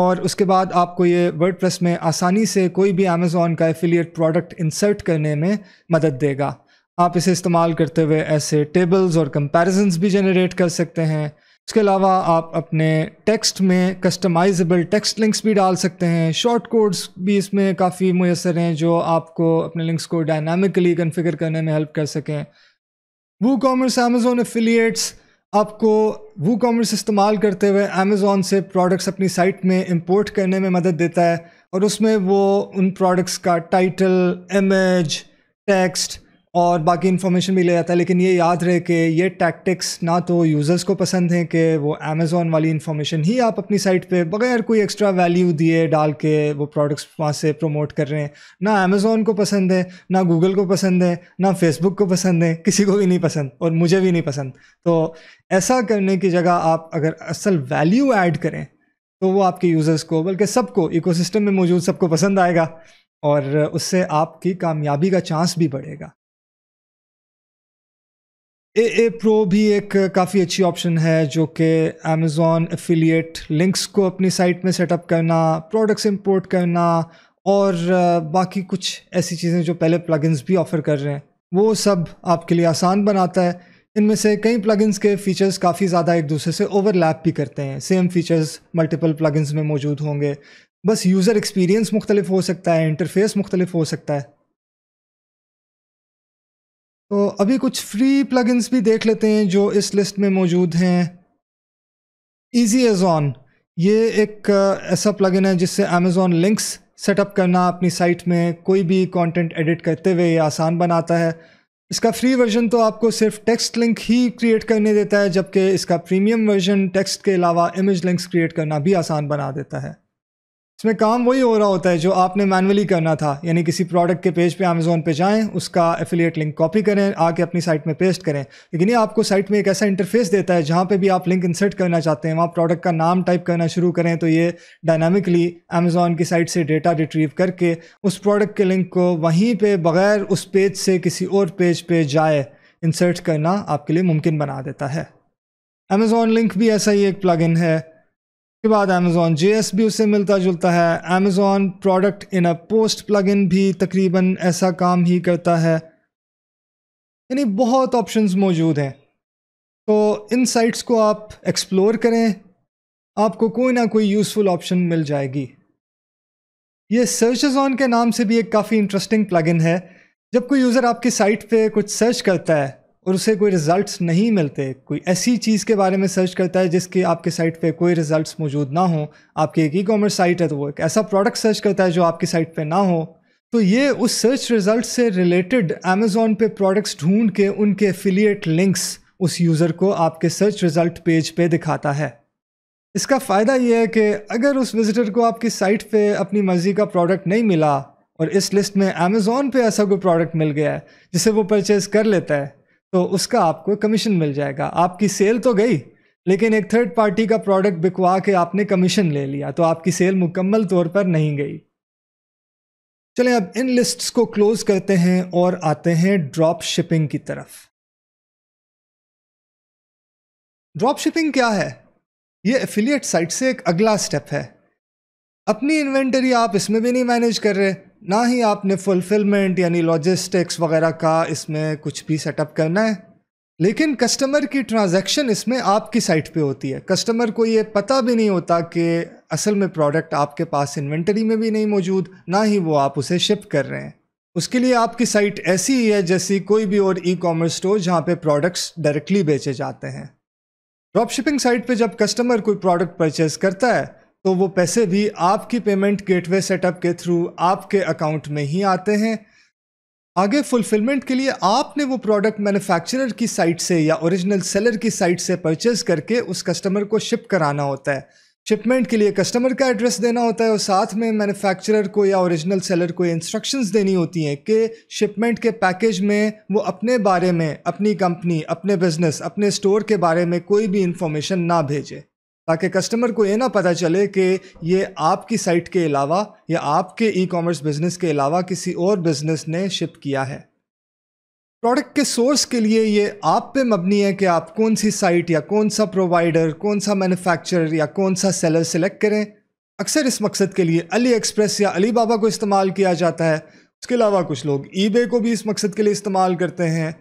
और उसके बाद आपको ये वर्ड में आसानी से कोई भी अमेज़ोन का एफिलियट प्रोडक्ट इंसर्ट करने में मदद देगा आप इसे इस्तेमाल करते हुए ऐसे टेबल्स और कंपेरिजन्स भी जनरेट कर सकते हैं इसके अलावा आप अपने टेक्स्ट में कस्टमाइजेबल टेक्स्ट लिंक्स भी डाल सकते हैं शॉर्ट कोड्स भी इसमें काफ़ी मैसर हैं जो आपको अपने लिंक्स को डायनामिकली कन्फिगर करने में हेल्प कर सकें वो कॉमर्स अमेज़ोन एफिलियट्स आपको वो कॉमर्स इस्तेमाल करते हुए अमेज़ोन से प्रोडक्ट्स अपनी साइट में इम्पोर्ट करने में मदद देता है और उसमें वो उन प्रोडक्ट्स का टाइटल इमेज टेक्स्ट और बाकी इन्फॉर्मेशन भी ले जाता है लेकिन ये याद रहे कि ये टैक्टिक्स ना तो यूज़र्स को पसंद हैं कि वो अमेज़ोन वाली इन्फॉर्मेशन ही आप अपनी साइट पे बगैर कोई एक्स्ट्रा वैल्यू दिए डाल के वो प्रोडक्ट्स वहाँ से प्रमोट कर रहे हैं ना अमेज़ोन को पसंद है ना गूगल को पसंद है ना फेसबुक को पसंद है किसी को भी नहीं पसंद और मुझे भी नहीं पसंद तो ऐसा करने की जगह आप अगर असल वैल्यू ऐड करें तो वो आपके यूज़र्स को बल्कि सबको इकोसिस्टम में मौजूद सबको पसंद आएगा और उससे आपकी कामयाबी का चांस भी बढ़ेगा ए ए प्रो भी एक काफ़ी अच्छी ऑप्शन है जो कि अमेज़ॉन एफिलिएट लिंक्स को अपनी साइट में सेटअप करना प्रोडक्ट्स इंपोर्ट करना और बाकी कुछ ऐसी चीज़ें जो पहले प्लगइन्स भी ऑफ़र कर रहे हैं वो सब आपके लिए आसान बनाता है इनमें से कई प्लगइन्स के फ़ीचर्स काफ़ी ज़्यादा एक दूसरे से ओवरलैप भी करते हैं सेम फ़ीचर्स मल्टीपल प्लगइन्स में मौजूद होंगे बस यूज़र एक्सपीरियंस मुख्तलिफ हो सकता है इंटरफेस मुख्तलिफ हो सकता है तो अभी कुछ फ्री प्लगइन्स भी देख लेते हैं जो इस लिस्ट में मौजूद हैं ईजी एजॉन ये एक ऐसा प्लगइन है जिससे अमेज़ोन लिंक्स सेटअप करना अपनी साइट में कोई भी कंटेंट एडिट करते हुए आसान बनाता है इसका फ्री वर्जन तो आपको सिर्फ टेक्स्ट लिंक ही क्रिएट करने देता है जबकि इसका प्रीमियम वर्जन टेक्स्ट के अलावा इमेज लिंक्स क्रिएट करना भी आसान बना देता है इसमें काम वही हो रहा होता है जो आपने मैनुअली करना था यानी किसी प्रोडक्ट के पेज पे अमेजोन पे जाएं उसका एफिलिएट लिंक कॉपी करें आके अपनी साइट में पेस्ट करें लेकिन ये आपको साइट में एक ऐसा इंटरफेस देता है जहाँ पे भी आप लिंक इंसर्ट करना चाहते हैं वहाँ प्रोडक्ट का नाम टाइप करना शुरू करें तो ये डायनामिकली अमेजोन की साइट से डेटा रिट्रीव करके उस प्रोडक्ट के लिंक को वहीं पर बगैर उस पेज से किसी और पेज पर जाए इंसर्ट करना आपके लिए मुमकिन बना देता है अमेज़ॉन लिंक भी ऐसा ही एक प्लगइन है के बाद अमेज़ोन जे भी उससे मिलता जुलता है Amazon product in a post plugin भी तकरीबन ऐसा काम ही करता है यानी बहुत ऑप्शंस मौजूद हैं तो इन साइट्स को आप एक्सप्लोर करें आपको कोई ना कोई यूज़फुल ऑप्शन मिल जाएगी ये सर्चेज ऑन के नाम से भी एक काफ़ी इंटरेस्टिंग प्लगइन है जब कोई यूज़र आपकी साइट पे कुछ सर्च करता है और उसे कोई रिज़ल्ट नहीं मिलते कोई ऐसी चीज़ के बारे में सर्च करता है जिसके आपके साइट पे कोई रिज़ल्ट मौजूद ना हो आपकी एक ई कॉमर्स साइट है तो वो एक ऐसा प्रोडक्ट सर्च करता है जो आपकी साइट पे ना हो तो ये उस सर्च रिज़ल्ट से रिलेटेड अमेज़ोन पे प्रोडक्ट्स ढूंढ के उनके एफिलिएट लिंक्स उस यूज़र को आपके सर्च रिज़ल्ट पेज पे दिखाता है इसका फ़ायदा ये है कि अगर उस विज़िटर को आपकी साइट पे अपनी मर्ज़ी का प्रोडक्ट नहीं मिला और इस लिस्ट में अमेज़ोन पे ऐसा कोई प्रोडक्ट मिल गया है जिसे वो परचेज़ कर लेता है तो उसका आपको कमीशन मिल जाएगा आपकी सेल तो गई लेकिन एक थर्ड पार्टी का प्रोडक्ट बिकवा के आपने कमीशन ले लिया तो आपकी सेल मुकम्मल तौर पर नहीं गई चलें अब इन लिस्ट्स को क्लोज करते हैं और आते हैं ड्रॉप शिपिंग की तरफ ड्रॉप शिपिंग क्या है ये एफिलिएट साइट से एक अगला स्टेप है अपनी इन्वेंटरी आप इसमें भी नहीं मैनेज कर रहे ना ही आपने फुलफिलमेंट यानी लॉजिस्टिक्स वगैरह का इसमें कुछ भी सेटअप करना है लेकिन कस्टमर की ट्रांजैक्शन इसमें आपकी साइट पे होती है कस्टमर को ये पता भी नहीं होता कि असल में प्रोडक्ट आपके पास इन्वेंटरी में भी नहीं मौजूद ना ही वो आप उसे शिप कर रहे हैं उसके लिए आपकी साइट ऐसी ही है जैसी कोई भी और ई कॉमर्स स्टोर जहाँ पे प्रोडक्ट्स डायरेक्टली बेचे जाते हैं ड्रॉप शिपिंग साइट पे जब कस्टमर कोई प्रोडक्ट परचेज करता है तो वो पैसे भी आपकी पेमेंट गेटवे सेटअप के थ्रू आपके अकाउंट में ही आते हैं आगे फुलफिलमेंट के लिए आपने वो प्रोडक्ट मैन्युफैक्चरर की साइट से या ओरिजिनल सेलर की साइट से परचेज करके उस कस्टमर को शिप कराना होता है शिपमेंट के लिए कस्टमर का एड्रेस देना होता है और साथ में मैन्युफैक्चरर को या ओरिजिनल सेलर को इंस्ट्रक्शंस देनी होती हैं कि शिपमेंट के पैकेज में वो अपने बारे में अपनी कंपनी अपने बिजनेस अपने स्टोर के बारे में कोई भी इंफॉर्मेशन ना भेजे ताकि कस्टमर को ये ना पता चले कि ये आपकी साइट के अलावा या आपके ई कॉमर्स बिज़नेस के अलावा किसी और बिज़नेस ने शिप किया है प्रोडक्ट के सोर्स के लिए ये आप पे मबनी है कि आप कौन सी साइट या कौन सा प्रोवाइडर कौन सा मैन्युफैक्चरर या कौन सा सेलर सेलेक्ट करें अक्सर इस मकसद के लिए अली एक्सप्रेस या अली बाबा को इस्तेमाल किया जाता है उसके अलावा कुछ लोग ई को भी इस मकसद के लिए इस्तेमाल करते हैं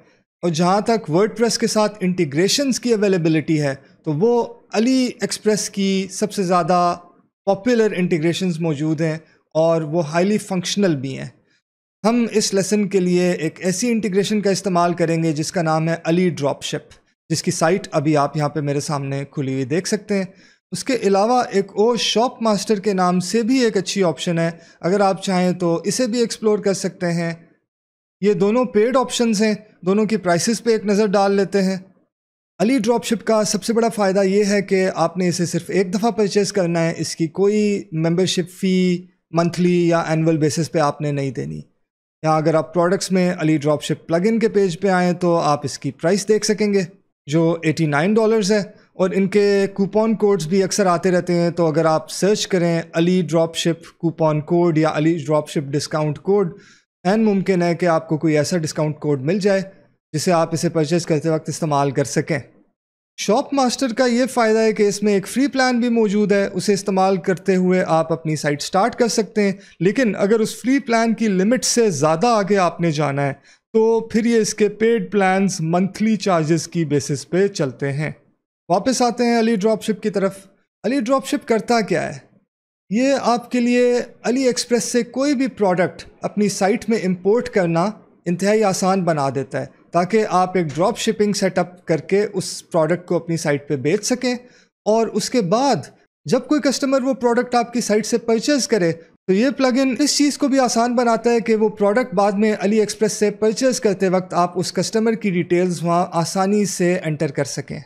और जहाँ तक वर्ड के साथ इंटीग्रेशंस की अवेलेबिलिटी है तो वो अली एक्सप्रेस की सबसे ज़्यादा पॉपुलर इंटीग्रेशंस मौजूद हैं और वो हाईली फंक्शनल भी हैं हम इस लेसन के लिए एक ऐसी इंटीग्रेशन का इस्तेमाल करेंगे जिसका नाम है अली ड्रॉपशिप जिसकी साइट अभी आप यहाँ पे मेरे सामने खुली हुई देख सकते हैं उसके अलावा एक ओ शॉप मास्टर के नाम से भी एक अच्छी ऑप्शन है अगर आप चाहें तो इसे भी एक्सप्लोर कर सकते हैं ये दोनों पेड ऑप्शंस हैं दोनों की प्राइसेस पे एक नज़र डाल लेते हैं अली ड्रॉपशिप का सबसे बड़ा फ़ायदा ये है कि आपने इसे सिर्फ एक दफ़ा परचेस करना है इसकी कोई मेंबरशिप फ़ी मंथली या एनुअल बेसिस पे आपने नहीं देनी या अगर आप प्रोडक्ट्स में अली ड्रॉपशिप प्लगइन के पेज पे आएँ तो आप इसकी प्राइस देख सकेंगे जो एटी नाइन डॉलर्स है और इनके कूपन कोड्स भी अक्सर आते रहते हैं तो अगर आप सर्च करें अली ड्रॉपशिप कूपन कोड या अली ड्रॉपशिप डिस्काउंट कोड एन मुमकिन है कि आपको कोई ऐसा डिस्काउंट कोड मिल जाए जिसे आप इसे परचेज करते वक्त इस्तेमाल कर सकें शॉप मास्टर का ये फ़ायदा है कि इसमें एक फ्री प्लान भी मौजूद है उसे इस्तेमाल करते हुए आप अपनी साइट स्टार्ट कर सकते हैं लेकिन अगर उस फ्री प्लान की लिमिट से ज़्यादा आगे आपने जाना है तो फिर ये इसके पेड प्लान्स मंथली चार्जेस की बेसिस पे चलते हैं वापस आते हैं अली ड्रॉपशिप की तरफ अली ड्रॉपशिप करता क्या है ये आपके लिए अली एक्सप्रेस से कोई भी प्रोडक्ट अपनी साइट में इम्पोर्ट करना इंतहाई आसान बना देता है ताकि आप एक ड्रॉप शिपिंग सेटअप करके उस प्रोडक्ट को अपनी साइट पे बेच सकें और उसके बाद जब कोई कस्टमर वो प्रोडक्ट आपकी साइट से परचेज़ करे तो ये प्लगइन इस चीज़ को भी आसान बनाता है कि वो प्रोडक्ट बाद में अली एक्सप्रेस से परचेज़ करते वक्त आप उस कस्टमर की डिटेल्स वहाँ आसानी से एंटर कर सकें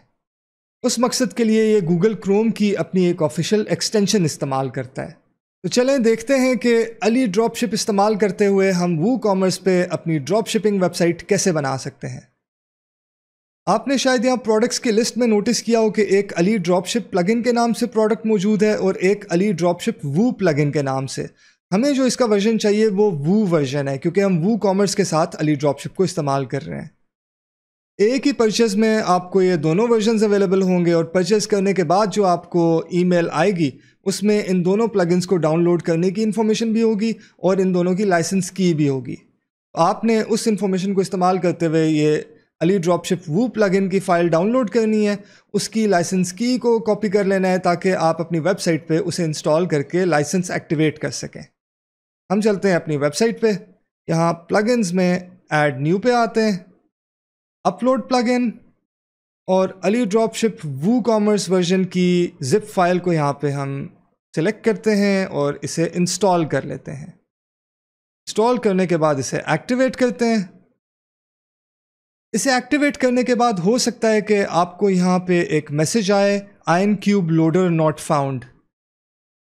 उस मकसद के लिए ये गूगल क्रोम की अपनी एक ऑफिशियल एक्सटेंशन इस्तेमाल करता है तो चलें देखते हैं कि अली ड्रॉपशिप इस्तेमाल करते हुए हम वो कॉमर्स पे अपनी ड्रॉपशिपिंग वेबसाइट कैसे बना सकते हैं आपने शायद यहाँ प्रोडक्ट्स की लिस्ट में नोटिस किया हो कि एक अली ड्रॉपशिप प्लगइन के नाम से प्रोडक्ट मौजूद है और एक अली ड्रॉपशिप वू प्लगइन के नाम से हमें जो इसका वर्जन चाहिए वो वू वर्जन है क्योंकि हम वू कॉमर्स के साथ अली ड्रॉपशिप को इस्तेमाल कर रहे हैं एक ही परचेस में आपको ये दोनों वर्जन अवेलेबल होंगे और परचेस करने के बाद जो आपको ईमेल आएगी उसमें इन दोनों प्लगइन्स को डाउनलोड करने की इन्फॉर्मेशन भी होगी और इन दोनों की लाइसेंस की भी होगी आपने उस इन्फॉर्मेशन को इस्तेमाल करते हुए ये अली ड्रॉपशिप वो प्लगइन की फ़ाइल डाउनलोड करनी है उसकी लाइसेंस की को कॉपी कर लेना है ताकि आप अपनी वेबसाइट पे उसे इंस्टॉल करके लाइसेंस एक्टिवेट कर सकें हम चलते हैं अपनी वेबसाइट पे यहाँ प्लगइन्स में एड न्यू पे आते हैं अपलोड प्लगइन और Ali dropship WooCommerce version की ज़िप फाइल को यहाँ पे हम सेलेक्ट करते हैं और इसे इंस्टॉल कर लेते हैं इंस्टॉल करने के बाद इसे एक्टिवेट करते हैं इसे एक्टिवेट करने के बाद हो सकता है कि आपको यहाँ पे एक मैसेज आए ionCube loader not found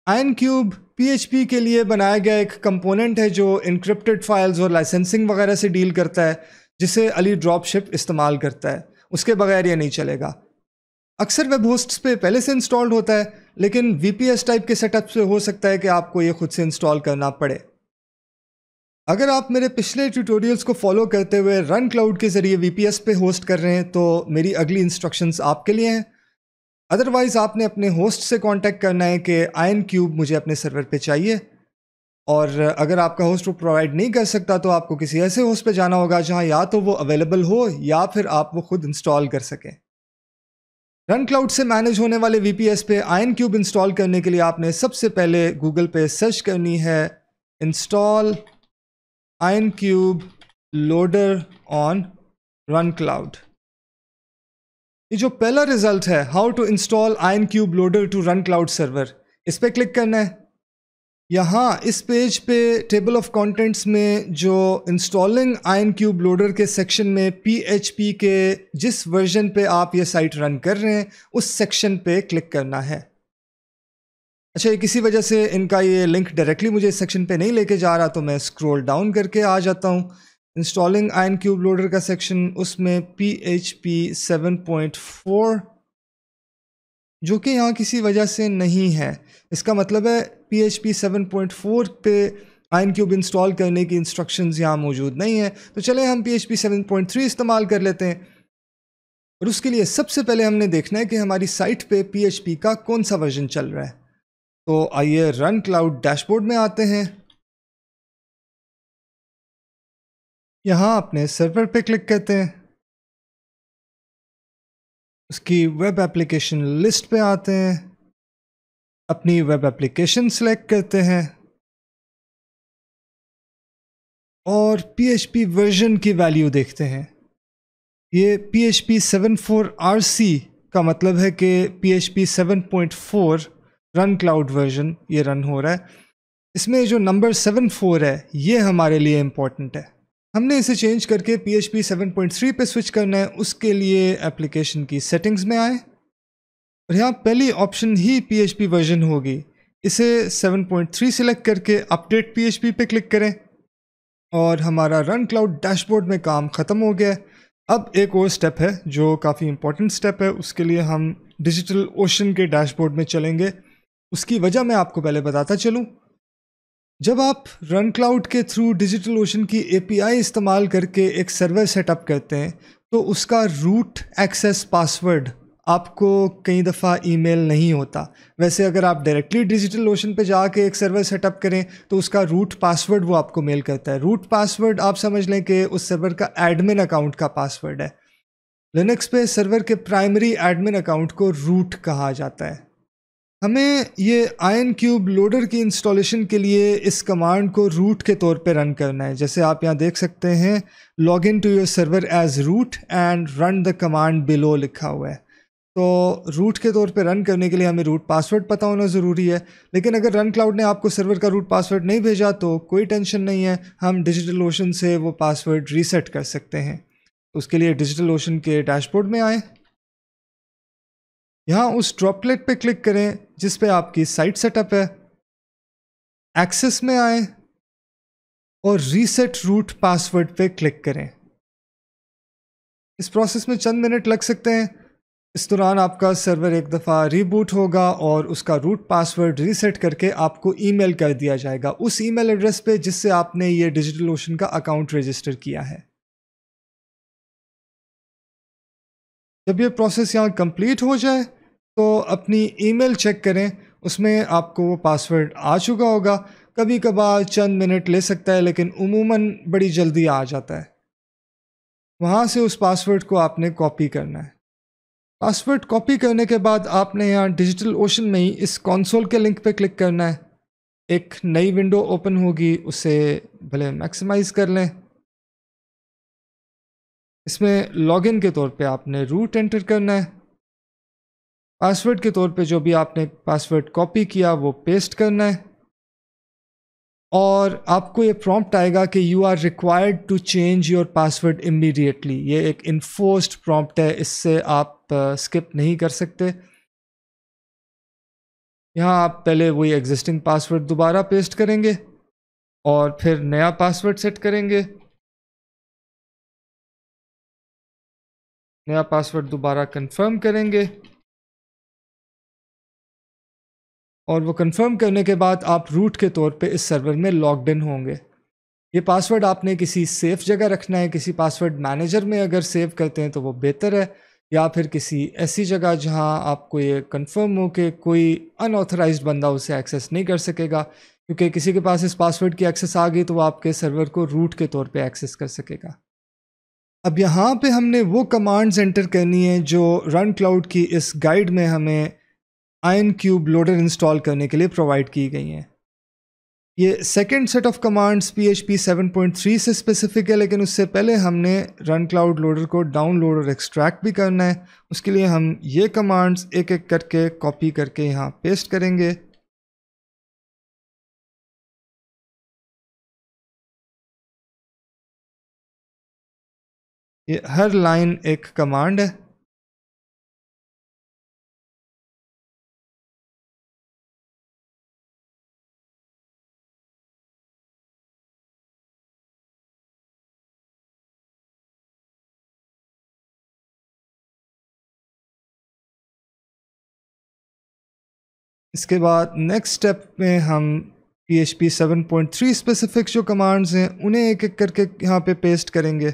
ionCube PHP के लिए बनाया गया एक कंपोनेंट है जो इंक्रिप्टेड फाइल्स और लाइसेंसिंग वगैरह से डील करता है जिसे अली ड्रॉप शिप इस्तेमाल करता है उसके बगैर ये नहीं चलेगा अक्सर वेब होस्ट्स पे पहले से इंस्टॉल्ड होता है लेकिन वी टाइप के सेटअप से हो सकता है कि आपको ये खुद से इंस्टॉल करना पड़े अगर आप मेरे पिछले ट्यूटोरियल्स को फॉलो करते हुए रन क्लाउड के ज़रिए वी पे होस्ट कर रहे हैं तो मेरी अगली इंस्ट्रक्शंस आपके लिए हैं अदरवाइज़ आपने अपने होस्ट से कांटेक्ट करना है कि आयन क्यूब मुझे अपने सर्वर पे चाहिए और अगर आपका होस्ट वो प्रोवाइड नहीं कर सकता तो आपको किसी ऐसे होस्ट पे जाना होगा जहां या तो वो अवेलेबल हो या फिर आप वो खुद इंस्टॉल कर सकें रन क्लाउड से मैनेज होने वाले वी पे आयन क्यूब इंस्टॉल करने के लिए आपने सबसे पहले गूगल पे सर्च करनी है install ionCube loader on RunCloud ये जो पहला रिजल्ट है how to install ionCube loader to RunCloud server इस पर क्लिक करना है यहाँ इस पेज पे टेबल ऑफ कंटेंट्स में जो इंस्टॉलिंग आयन क्यूब लोडर के सेक्शन में पी के जिस वर्जन पे आप ये साइट रन कर रहे हैं उस सेक्शन पे क्लिक करना है अच्छा ये किसी वजह से इनका ये लिंक डायरेक्टली मुझे इस सेक्शन पे नहीं लेके जा रहा तो मैं स्क्रॉल डाउन करके आ जाता हूँ इंस्टॉलिंग आयन क्यूब लोडर का सेक्शन उसमें P H P seven point four जो कि यहाँ किसी वजह से नहीं है इसका मतलब है P H P seven point four पे आइन क्यूब इंस्टॉल करने की इंस्ट्रक्शंस यहाँ मौजूद नहीं है तो चले हम P H P seven point three इस्तेमाल कर लेते हैं और उसके लिए सबसे पहले हमने देखना है कि हमारी साइट पे पी एच पी का कौन सा वर्जन चल रहा है तो आइए रन क्लाउड डैशबोर्ड में आते हैं यहाँ अपने सर्वर पे क्लिक करते हैं उसकी वेब एप्लीकेशन लिस्ट पे आते हैं अपनी वेब एप्लीकेशन सेलेक्ट करते हैं और PHP वर्जन की वैल्यू देखते हैं ये PHP 74RC का मतलब है कि PHP 7.4 रन क्लाउड वर्जन ये रन हो रहा है इसमें जो नंबर 74 है ये हमारे लिए इम्पोर्टेंट है हमने इसे चेंज करके PHP 7.3 पे स्विच करना है उसके लिए एप्लीकेशन की सेटिंग्स में आए और यहाँ पहली ऑप्शन ही पी वर्जन होगी इसे 7.3 सेलेक्ट करके अपडेट पी पे क्लिक करें और हमारा रन क्लाउड डैशबोर्ड में काम ख़त्म हो गया है अब एक और स्टेप है जो काफ़ी इंपॉर्टेंट स्टेप है उसके लिए हम डिजिटल ओशन के डैशबोर्ड में चलेंगे उसकी वजह मैं आपको पहले बताता चलूँ जब आप रन क्लाउड के थ्रू डिजिटल ओशन की एपीआई इस्तेमाल करके एक सर्वर सेटअप करते हैं तो उसका रूट एक्सेस पासवर्ड आपको कई दफ़ा ईमेल नहीं होता वैसे अगर आप डायरेक्टली डिजिटल ओशन पे जाके एक सर्वर सेटअप करें तो उसका रूट पासवर्ड वो आपको मेल करता है रूट पासवर्ड आप समझ लें कि उस सर्वर का एडमिन अकाउंट का पासवर्ड है लिनक्स पे सर्वर के प्राइमरी एडमिन अकाउंट को रूट कहा जाता है हमें ये आयन क्यूब लोडर की इंस्टॉलेशन के लिए इस कमांड को रूट के तौर पे रन करना है जैसे आप यहाँ देख सकते हैं log in to your server as root and run the command below लिखा हुआ है तो रूट के तौर पे रन करने के लिए हमें रूट पासवर्ड पता होना ज़रूरी है लेकिन अगर रन क्लाउड ने आपको सर्वर का रूट पासवर्ड नहीं भेजा तो कोई टेंशन नहीं है हम डिजिटल ओशन से वो पासवर्ड रीसेट कर सकते हैं उसके लिए डिजिटल ओशन के डैशबोर्ड में आए यहाँ उस ड्रॉपलेट पे क्लिक करें जिस पे आपकी साइट सेटअप है एक्सेस में आए और रीसेट रूट पासवर्ड पे क्लिक करें इस प्रोसेस में चंद मिनट लग सकते हैं इस दौरान आपका सर्वर एक दफ़ा रीबूट होगा और उसका रूट पासवर्ड रीसेट करके आपको ईमेल कर दिया जाएगा उस ईमेल एड्रेस पे जिससे आपने ये डिजिटल ओशन का अकाउंट रजिस्टर किया है जब ये प्रोसेस यहाँ कंप्लीट हो जाए तो अपनी ईमेल चेक करें उसमें आपको वो पासवर्ड आ चुका होगा कभी कभार चंद मिनट ले सकता है लेकिन उमूमन बड़ी जल्दी आ जाता है वहाँ से उस पासवर्ड को आपने कॉपी करना है पासवर्ड कॉपी करने के बाद आपने यहाँ डिजिटल ओशन में ही इस कॉन्सोल के लिंक पे क्लिक करना है एक नई विंडो ओपन होगी उसे भले मैक्सिमाइज कर लें इसमें लॉगिन के तौर पे आपने रूट एंटर करना है पासवर्ड के तौर पे जो भी आपने पासवर्ड कॉपी किया वो पेस्ट करना है और आपको ये प्रॉम्प्ट आएगा कि you are required to change your password immediately ये एक इन्फोर्स्ड प्रॉम्प्ट है इससे आप स्किप नहीं कर सकते यहाँ आप पहले वही एग्जिस्टिंग पासवर्ड दोबारा पेस्ट करेंगे और फिर नया पासवर्ड सेट करेंगे नया पासवर्ड दोबारा कंफर्म करेंगे और वो कंफर्म करने के बाद आप रूट के तौर पे इस सर्वर में लॉग इन होंगे ये पासवर्ड आपने किसी सेफ़ जगह रखना है किसी पासवर्ड मैनेजर में अगर सेव करते हैं तो वो बेहतर है या फिर किसी ऐसी जगह जहां आपको ये कंफर्म हो कि कोई अनऑथराइज बंदा उसे एक्सेस नहीं कर सकेगा क्योंकि किसी के पास इस पासवर्ड की एक्सेस आ गई तो वो आपके सर्वर को रूट के तौर पे एक्सेस कर सकेगा अब यहाँ पे हमने वो कमांड्स एंटर करनी है जो रन क्लाउड की इस गाइड में हमें आयन क्यूब लोडर इंस्टॉल करने के लिए प्रोवाइड की गई हैं ये second set of commands P H P seven point three से स्पेसिफिक है लेकिन उससे पहले हमने रन क्लाउड लोडर को डाउनलोड और एक्सट्रैक्ट भी करना है उसके लिए हम ये कमांड्स एक एक करके कॉपी करके यहाँ पेस्ट करेंगे ये हर लाइन एक कमांड है इसके बाद नेक्स्ट स्टेप में हम P H P seven point three specific जो कमांड्स हैं उन्हें एक एक करके यहाँ पे पेस्ट करेंगे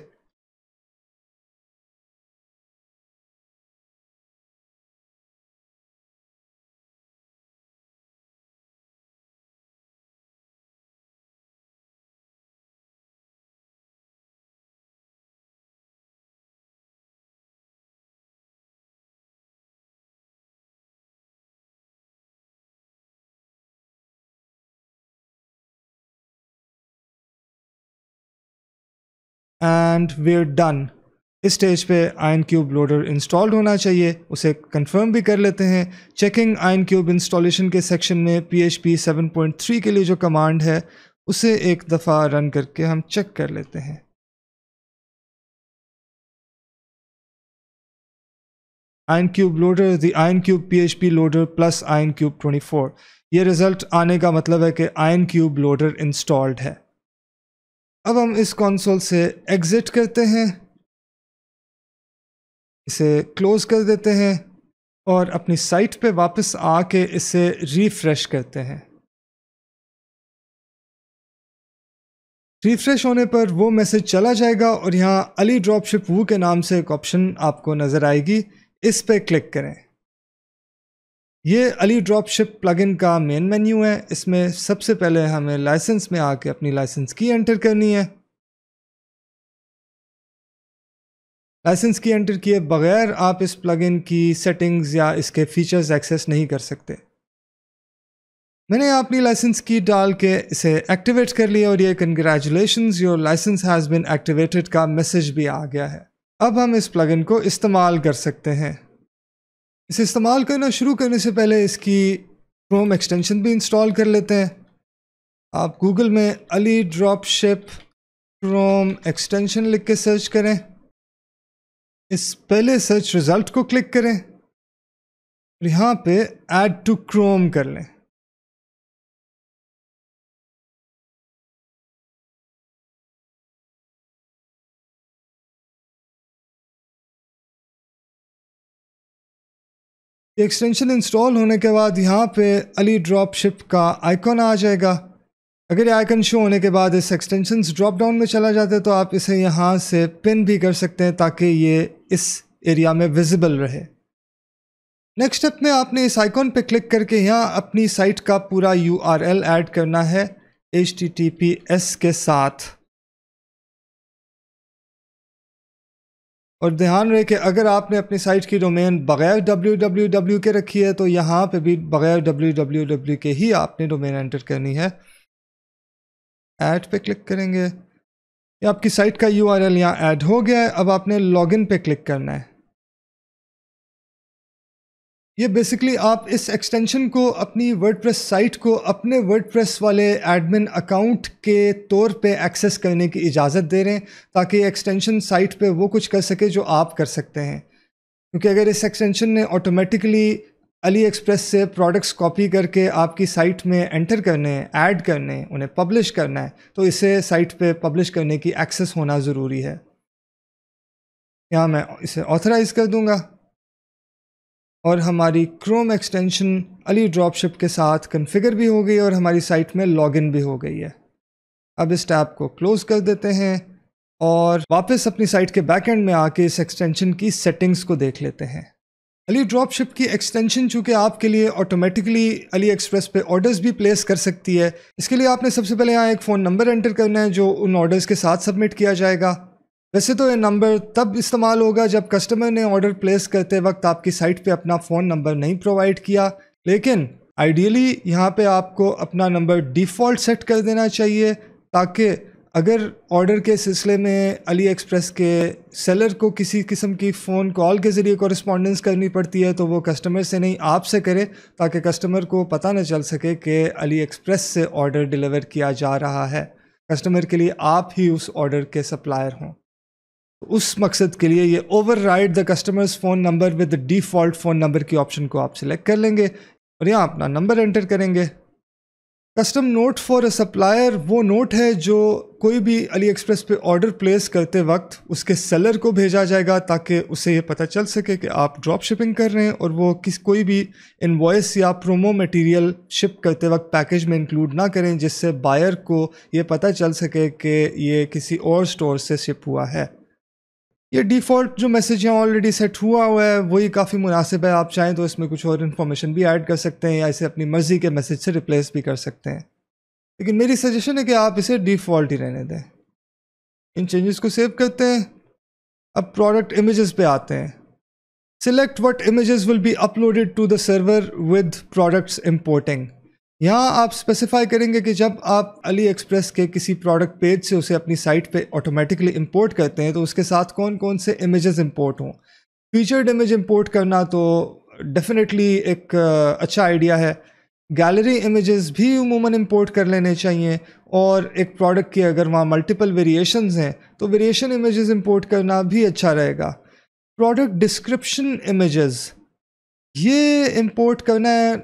एंड वेयर डन इस स्टेज पे आयन क्यूब लोडर इंस्टॉल्ड होना चाहिए उसे कंफर्म भी कर लेते हैं चेकिंग आयन क्यूब इंस्टॉलेशन के सेक्शन में P H P seven point three के लिए जो कमांड है उसे एक दफ़ा रन करके हम चेक कर लेते हैं ionCube loader the ionCube P H P loader plus ionCube twenty four ये रिज़ल्ट आने का मतलब है कि आयन क्यूब लोडर इंस्टॉल्ड है अब हम इस कंसोल से एग्ज़िट करते हैं इसे क्लोज़ कर देते हैं और अपनी साइट पे वापस आके इसे रिफ़्रेश करते हैं रिफ़्रेश होने पर वो मैसेज चला जाएगा और यहाँ अली ड्रॉपशिप वो वू के नाम से एक ऑप्शन आपको नज़र आएगी इस पर क्लिक करें ये अली ड्रॉप शिप प्लगइन का मेन मेन्यू है इसमें सबसे पहले हमें लाइसेंस में आके अपनी लाइसेंस की एंटर करनी है लाइसेंस की एंटर किए बगैर आप इस प्लगइन की सेटिंग्स या इसके फीचर्स एक्सेस नहीं कर सकते मैंने अपनी लाइसेंस की डाल के इसे एक्टिवेट कर लिया और ये congratulation your licence has been activated का मैसेज भी आ गया है अब हम इस प्लगइन को इस्तेमाल कर सकते हैं इसे इस्तेमाल करना शुरू करने से पहले इसकी क्रोम एक्सटेंशन भी इंस्टॉल कर लेते हैं आप गूगल में Ali drop ship Chrome extension लिख के सर्च करें इस पहले सर्च रिज़ल्ट को क्लिक करें और यहाँ पे ऐड टू क्रोम कर लें एक्सटेंशन इंस्टॉल होने के बाद यहाँ पे अली ड्रॉप शिप का आइकॉन आ जाएगा अगर ये आइकन शो होने के बाद इस एक्सटेंशन ड्रॉप डाउन में चला जाता है तो आप इसे यहाँ से पिन भी कर सकते हैं ताकि ये इस एरिया में विजिबल रहे नेक्स्ट स्टेप में आपने इस आइकॉन पे क्लिक करके यहाँ अपनी साइट का पूरा यू ऐड करना है एच के साथ और ध्यान रहे कि अगर आपने अपनी साइट की डोमेन बगैर www के रखी है तो यहाँ पे भी बगैर www के ही आपने डोमेन एंटर करनी है ऐड पे क्लिक करेंगे या आपकी साइट का यू आर एल यहाँ ऐड हो गया है अब आपने लॉगिन पे क्लिक करना है ये बेसिकली आप इस एक्सटेंशन को अपनी वर्ड साइट को अपने वर्ड वाले एडमिन अकाउंट के तौर पे एक्सेस करने की इजाज़त दे रहे हैं ताकि एक्सटेंशन साइट पे वो कुछ कर सके जो आप कर सकते हैं क्योंकि अगर इस एक्सटेंशन ने ऑटोमेटिकली अली एक्सप्रेस से प्रोडक्ट्स कॉपी करके आपकी साइट में एंटर करने ऐड करने उन्हें पब्लिश करना है तो इसे साइट पे पब्लिश करने की एक्सेस होना ज़रूरी है यहाँ मैं इसे ऑथराइज़ कर दूँगा और हमारी क्रोम एक्सटेंशन अली ड्रॉपशिप के साथ कन्फिगर भी हो गई और हमारी साइट में लॉगिन भी हो गई है अब इस टैब को क्लोज़ कर देते हैं और वापस अपनी साइट के बैकएंड में आके इस एक्सटेंशन की सेटिंग्स को देख लेते हैं अली ड्रॉपशिप की एक्सटेंशन चूँकि आपके लिए ऑटोमेटिकली अली एक्सप्रेस पे ऑर्डर्स भी प्लेस कर सकती है इसके लिए आपने सबसे पहले यहाँ एक फ़ोन नंबर एंटर करना है जो उन ऑर्डर्स के साथ सबमिट किया जाएगा वैसे तो ये नंबर तब इस्तेमाल होगा जब कस्टमर ने ऑर्डर प्लेस करते वक्त आपकी साइट पे अपना फ़ोन नंबर नहीं प्रोवाइड किया लेकिन आइडियली यहाँ पे आपको अपना नंबर डिफ़ॉल्ट सेट कर देना चाहिए ताकि अगर ऑर्डर के सिलसिले में अली एक्सप्रेस के सेलर को किसी किस्म की फ़ोन कॉल के ज़रिए कॉरस्पॉन्डेंस करनी पड़ती है तो वो कस्टमर से नहीं आपसे करे ताकि कस्टमर को पता न चल सके कि अली एक्सप्रेस से ऑर्डर डिलीवर किया जा रहा है कस्टमर के लिए आप ही उस ऑर्डर के सप्लायर हों उस मकसद के लिए ये override the customer's phone number with default phone number की ऑप्शन को आप सिलेक्ट कर लेंगे और यहाँ अपना नंबर एंटर करेंगे custom note for a supplier वो नोट है जो कोई भी अली एक्सप्रेस पे ऑर्डर प्लेस करते वक्त उसके सेलर को भेजा जाएगा ताकि उसे ये पता चल सके कि आप ड्रॉप शिपिंग कर रहे हैं और वो किस कोई भी इन्वॉइस या प्रोमो मटेरियल शिप करते वक्त पैकेज में इंक्लूड ना करें जिससे बायर को ये पता चल सके कि ये किसी और स्टोर से शिप हुआ है ये डिफ़ॉल्ट जो मैसेज यहाँ ऑलरेडी सेट हुआ हुआ है वही काफ़ी मुनासिब है आप चाहें तो इसमें कुछ और इन्फॉर्मेशन भी ऐड कर सकते हैं या इसे अपनी मर्ज़ी के मैसेज से रिप्लेस भी कर सकते हैं लेकिन मेरी सजेशन है कि आप इसे डिफ़ॉल्ट ही रहने दें इन चेंजेस को सेव करते हैं अब प्रोडक्ट इमेजेस पे आते हैं select what image will be uploaded to the server with products importing यहाँ आप स्पेसिफाई करेंगे कि जब आप अली एक्सप्रेस के किसी प्रोडक्ट पेज से उसे अपनी साइट पे ऑटोमेटिकली इंपोर्ट करते हैं तो उसके साथ कौन कौन से इमेजेस इंपोर्ट हों फीचर्ड इमेज इंपोर्ट करना तो डेफिनेटली एक अच्छा आइडिया है गैलरी इमेजेस भी उमूमन इंपोर्ट कर लेने चाहिए और एक प्रोडक्ट की अगर वहाँ मल्टीपल वेरिएशन हैं तो वेरिएशन इमेज इम्पोर्ट करना भी अच्छा रहेगा प्रोडक्ट डिस्क्रिप्शन इमेज़ ये इम्पोर्ट करना है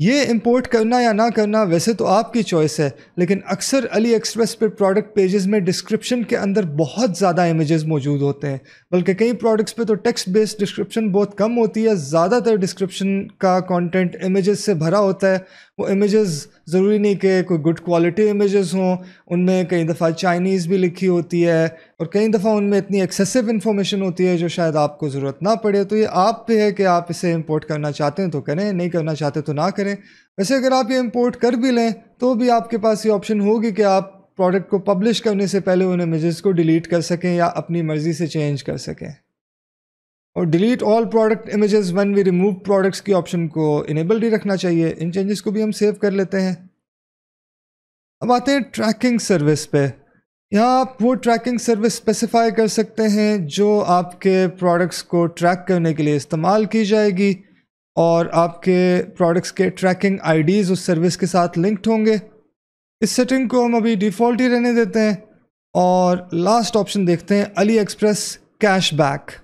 ये इंपोर्ट करना या ना करना वैसे तो आपकी चॉइस है लेकिन अक्सर अली एक्सप्रेस पर प्रोडक्ट पेजेस में डिस्क्रिप्शन के अंदर बहुत ज़्यादा इमेजेस मौजूद होते हैं बल्कि कई प्रोडक्ट्स पे तो टेक्स्ट बेस्ड डिस्क्रिप्शन बहुत कम होती है ज़्यादातर डिस्क्रिप्शन का कंटेंट इमेजेस से भरा होता है वो इमेजेस ज़रूरी नहीं कि कोई गुड क्वालिटी इमेजेस हों उनमें कई दफ़ा चाइनीज़ भी लिखी होती है और कई दफ़ा उनमें इतनी एक्सेसिव इन्फॉर्मेशन होती है जो शायद आपको ज़रूरत ना पड़े तो ये आप पे है कि आप इसे इम्पोर्ट करना चाहते हैं तो करें नहीं करना चाहते तो ना करें वैसे अगर आप ये इम्पोर्ट कर भी लें तो भी आपके पास ये ऑप्शन होगी कि आप प्रोडक्ट को पब्लिश करने से पहले उन इमेज़ को डिलीट कर सकें या अपनी मर्ज़ी से चेंज कर सकें और delete all product images when we remove products की ऑप्शन को इनेबल ही रखना चाहिए इन चेंजेस को भी हम सेव कर लेते हैं अब आते हैं ट्रैकिंग सर्विस पे यहाँ आप वो ट्रैकिंग सर्विस स्पेसिफाई कर सकते हैं जो आपके प्रोडक्ट्स को ट्रैक करने के लिए इस्तेमाल की जाएगी और आपके प्रोडक्ट्स के ट्रैकिंग आईडीज़ उस सर्विस के साथ लिंक्ड होंगे इस सेटिंग को हम अभी डिफ़ॉल्ट ही रहने देते हैं और लास्ट ऑप्शन देखते हैं अली एक्सप्रेस कैशबैक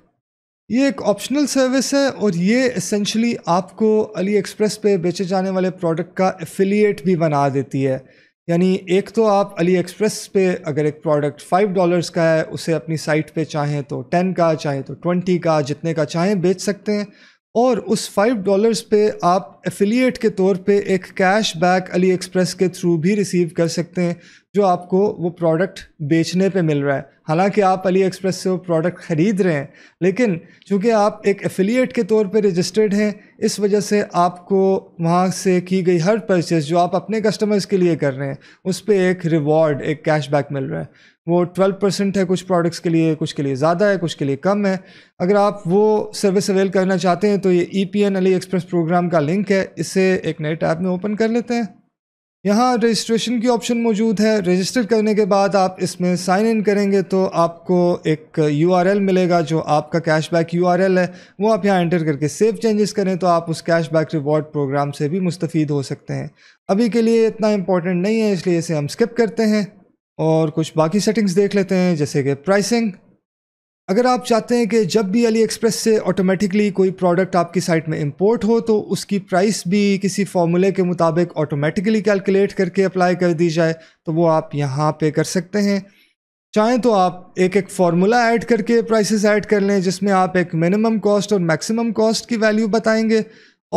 ये एक ऑप्शनल सर्विस है और ये इसेंशली आपको अली एक्सप्रेस पे बेचे जाने वाले प्रोडक्ट का एफिलिएट भी बना देती है यानी एक तो आप अली एक्सप्रेस पे अगर एक प्रोडक्ट फ़ाइव डॉलर्स का है उसे अपनी साइट पे चाहें तो टेन का चाहें तो ट्वेंटी का जितने का चाहें बेच सकते हैं और उस फाइव डॉलर्स पे आप एफिलिएट के तौर पे एक कैश बैक अली एक्सप्रेस के थ्रू भी रिसीव कर सकते हैं जो आपको वो प्रोडक्ट बेचने पे मिल रहा है हालांकि आप अली एक्सप्रेस से वो प्रोडक्ट ख़रीद रहे हैं लेकिन चूँकि आप एक एफिलिएट के तौर पे रजिस्टर्ड हैं इस वजह से आपको वहाँ से की गई हर परचेज़ जो आप अपने कस्टमर्स के लिए कर रहे हैं उस पर एक रिवॉर्ड एक कैशबैक मिल रहा है वो ट्वेल्व परसेंट है कुछ प्रोडक्ट्स के लिए कुछ के लिए ज़्यादा है कुछ के लिए कम है अगर आप वो सर्विस अवेल करना चाहते हैं तो ये E e P N AliExpress program का लिंक है इसे एक नए टैब में ओपन कर लेते हैं यहाँ रजिस्ट्रेशन की ऑप्शन मौजूद है रजिस्टर करने के बाद आप इसमें साइन इन करेंगे तो आपको एक यू मिलेगा जो आपका कैशबैक यू है वो आप यहाँ एंटर करके सेव चेंजेस करें तो आप उस कैशबैक रिवॉर्ड प्रोग्राम से भी मुस्तफ़ हो सकते हैं अभी के लिए इतना इम्पोर्टेंट नहीं है इसलिए इसे हम स्किप करते हैं और कुछ बाकी सेटिंग्स देख लेते हैं जैसे कि प्राइसिंग अगर आप चाहते हैं कि जब भी अली एक्सप्रेस से ऑटोमेटिकली कोई प्रोडक्ट आपकी साइट में इंपोर्ट हो तो उसकी प्राइस भी किसी फार्मूले के मुताबिक ऑटोमेटिकली कैलकुलेट करके अप्लाई कर दी जाए तो वो आप यहाँ पे कर सकते हैं चाहें तो आप एक एक फार्मूला ऐड करके प्राइसेस ऐड कर लें जिसमें आप एक मिनिमम कॉस्ट और मैक्सिमम कॉस्ट की वैल्यू बताएंगे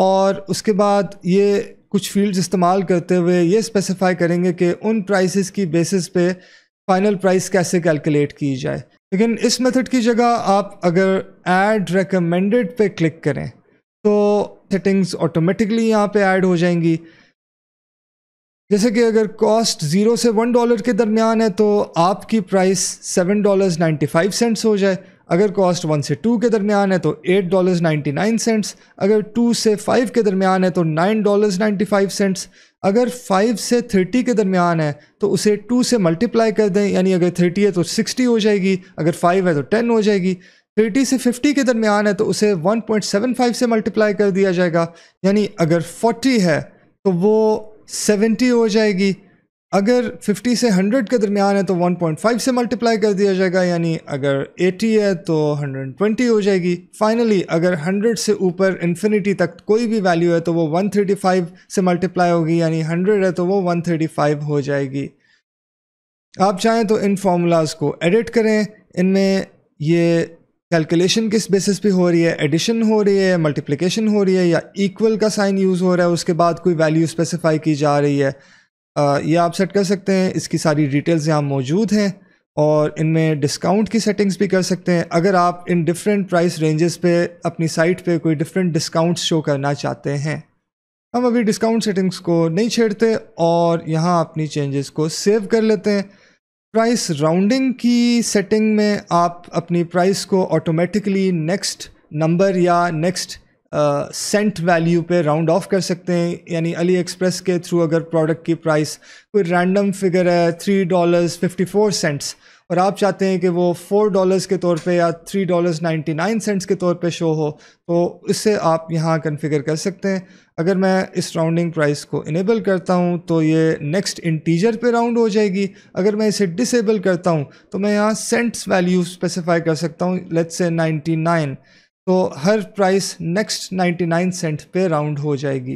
और उसके बाद ये कुछ फील्ड्स इस्तेमाल करते हुए ये स्पेसिफाई करेंगे कि उन प्राइसेस की बेसिस पे फाइनल प्राइस कैसे कैलकुलेट की जाए लेकिन इस मेथड की जगह आप अगर ऐड रिकमेंडेड पे क्लिक करें तो सेटिंग्स ऑटोमेटिकली यहाँ पे ऐड हो जाएंगी जैसे कि अगर कॉस्ट ज़ीरो से वन डॉलर के दरमियान है तो आपकी price seven dollars ninety five cents हो जाए अगर कॉस्ट वन से टू के दरमियान है तो eight dollars ninety nine cents अगर टू से फाइव के दरमियान है तो nine dollars ninety five cents अगर फाइव से थर्टी के दरमियान है तो उसे टू से मल्टीप्लाई कर दें यानी अगर थर्टी है तो सिक्सटी हो जाएगी अगर फाइव है तो टेन हो जाएगी थर्टी से फिफ्टी के दरमियान है तो उसे वन पॉइंट सेवन फाइव से मल्टीप्लाई कर दिया जाएगा यानी अगर फोर्टी है तो वो सेवेंटी हो जाएगी अगर 50 से 100 के दरमियान है तो 1.5 से मल्टीप्लाई कर दिया जाएगा यानी अगर 80 है तो 120 हो जाएगी फाइनली अगर 100 से ऊपर इन्फिनिटी तक कोई भी वैल्यू है तो वो 135 से मल्टीप्लाई होगी यानी 100 है तो वो 135 हो जाएगी आप चाहें तो इन फार्मूलाज को एडिट करें इनमें ये कैलकुलेशन किस बेसिस पे हो रही है एडिशन हो रही है मल्टीप्लिकेशन हो रही है या इक्वल का साइन यूज़ हो रहा है उसके बाद कोई वैल्यू स्पेसिफाई की जा रही है ये आप सेट कर सकते हैं इसकी सारी डिटेल्स यहाँ मौजूद हैं और इनमें डिस्काउंट की सेटिंग्स भी कर सकते हैं अगर आप इन डिफरेंट प्राइस रेंजेस पे अपनी साइट पे कोई डिफरेंट डिस्काउंट्स शो करना चाहते हैं हम अभी डिस्काउंट सेटिंग्स को नहीं छेड़ते और यहाँ अपनी चेंजेस को सेव कर लेते हैं प्राइस राउंडिंग की सेटिंग में आप अपनी प्राइस को ऑटोमेटिकली नेक्स्ट नंबर या नेक्स्ट सेंट uh, वैल्यू पे राउंड ऑफ कर सकते हैं यानी अली एक्सप्रेस के थ्रू अगर प्रोडक्ट की प्राइस कोई रैंडम फिगर है three dollars fifty four cents और आप चाहते हैं कि वो फोर डॉलर्स के तौर पे या three dollars ninety nine cents के तौर पे शो हो तो इससे आप यहाँ कन्फिगर कर सकते हैं अगर मैं इस राउंडिंग प्राइस को इनेबल करता हूँ तो ये नेक्स्ट इंटीजर पे राउंड हो जाएगी अगर मैं इसे डिसेबल करता हूँ तो मैं यहाँ सेंट्स वैल्यू स्पेसिफाई कर सकता हूँ लेट्स से नाइन्टी नाइन तो हर प्राइस नेक्स्ट 99 सेंट पे राउंड हो जाएगी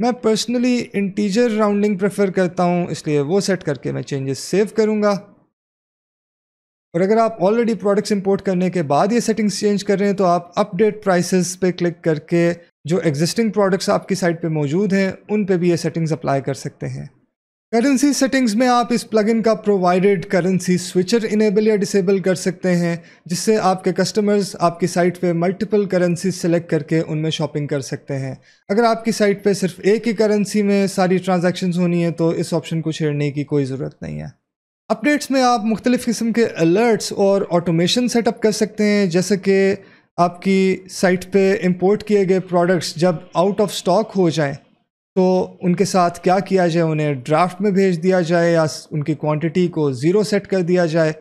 मैं पर्सनली इंटीजर राउंडिंग प्रेफर करता हूँ इसलिए वो सेट करके मैं चेंजेस सेव करूँगा और अगर आप ऑलरेडी प्रोडक्ट्स इंपोर्ट करने के बाद ये सेटिंग्स चेंज कर रहे हैं तो आप अपडेट प्राइसेस पे क्लिक करके जो एग्जिस्टिंग प्रोडक्ट्स आपकी साइट पे मौजूद हैं उन पे भी ये सेटिंग्स अप्लाई कर सकते हैं करेंसी सेटिंग्स में आप इस प्लगइन का प्रोवाइडेड करेंसी स्विचर इनेबल या डिसेबल कर सकते हैं जिससे आपके कस्टमर्स आपकी साइट पे मल्टीपल करेंसी सेलेक्ट करके उनमें शॉपिंग कर सकते हैं अगर आपकी साइट पे सिर्फ एक ही करेंसी में सारी ट्रांजैक्शंस होनी है तो इस ऑप्शन को छेड़ने की कोई ज़रूरत नहीं है अपडेट्स में आप मुख्तलिफ़ किस्म के अलर्ट्स और ऑटोमेशन सेटअप कर सकते हैं जैसे कि आपकी साइट पर इम्पोर्ट किए गए प्रोडक्ट्स जब आउट ऑफ स्टॉक हो जाएँ तो उनके साथ क्या किया जाए उन्हें ड्राफ्ट में भेज दिया जाए या उनकी क्वांटिटी को ज़ीरो सेट कर दिया जाए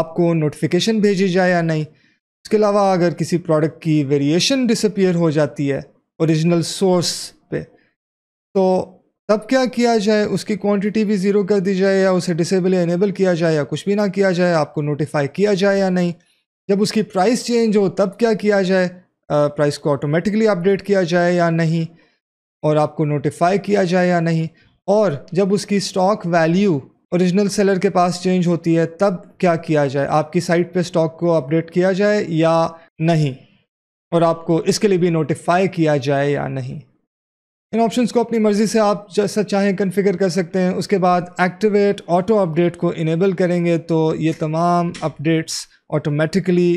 आपको नोटिफिकेशन भेजी जाए या नहीं उसके अलावा अगर किसी प्रोडक्ट की वेरिएशन डिसअपियर हो जाती है ओरिजिनल सोर्स पे तो तब क्या किया जाए उसकी क्वांटिटी भी ज़ीरो कर दी जाए या उसे डिसेबल या इनेबल किया जाए या कुछ भी ना किया जाए आपको नोटिफाई किया जाए या नहीं जब उसकी प्राइस चेंज हो तब क्या किया जाए प्राइस को ऑटोमेटिकली अपडेट किया जाए या नहीं और आपको नोटिफाई किया जाए या नहीं और जब उसकी स्टॉक वैल्यू ओरिजिनल सेलर के पास चेंज होती है तब क्या किया जाए आपकी साइट पे स्टॉक को अपडेट किया जाए या नहीं और आपको इसके लिए भी नोटिफाई किया जाए या नहीं इन ऑप्शंस को अपनी मर्ज़ी से आप जैसा चाहें कन्फिगर कर सकते हैं उसके बाद एक्टिवेट ऑटो अपडेट को इनेबल करेंगे तो ये तमाम updates automatically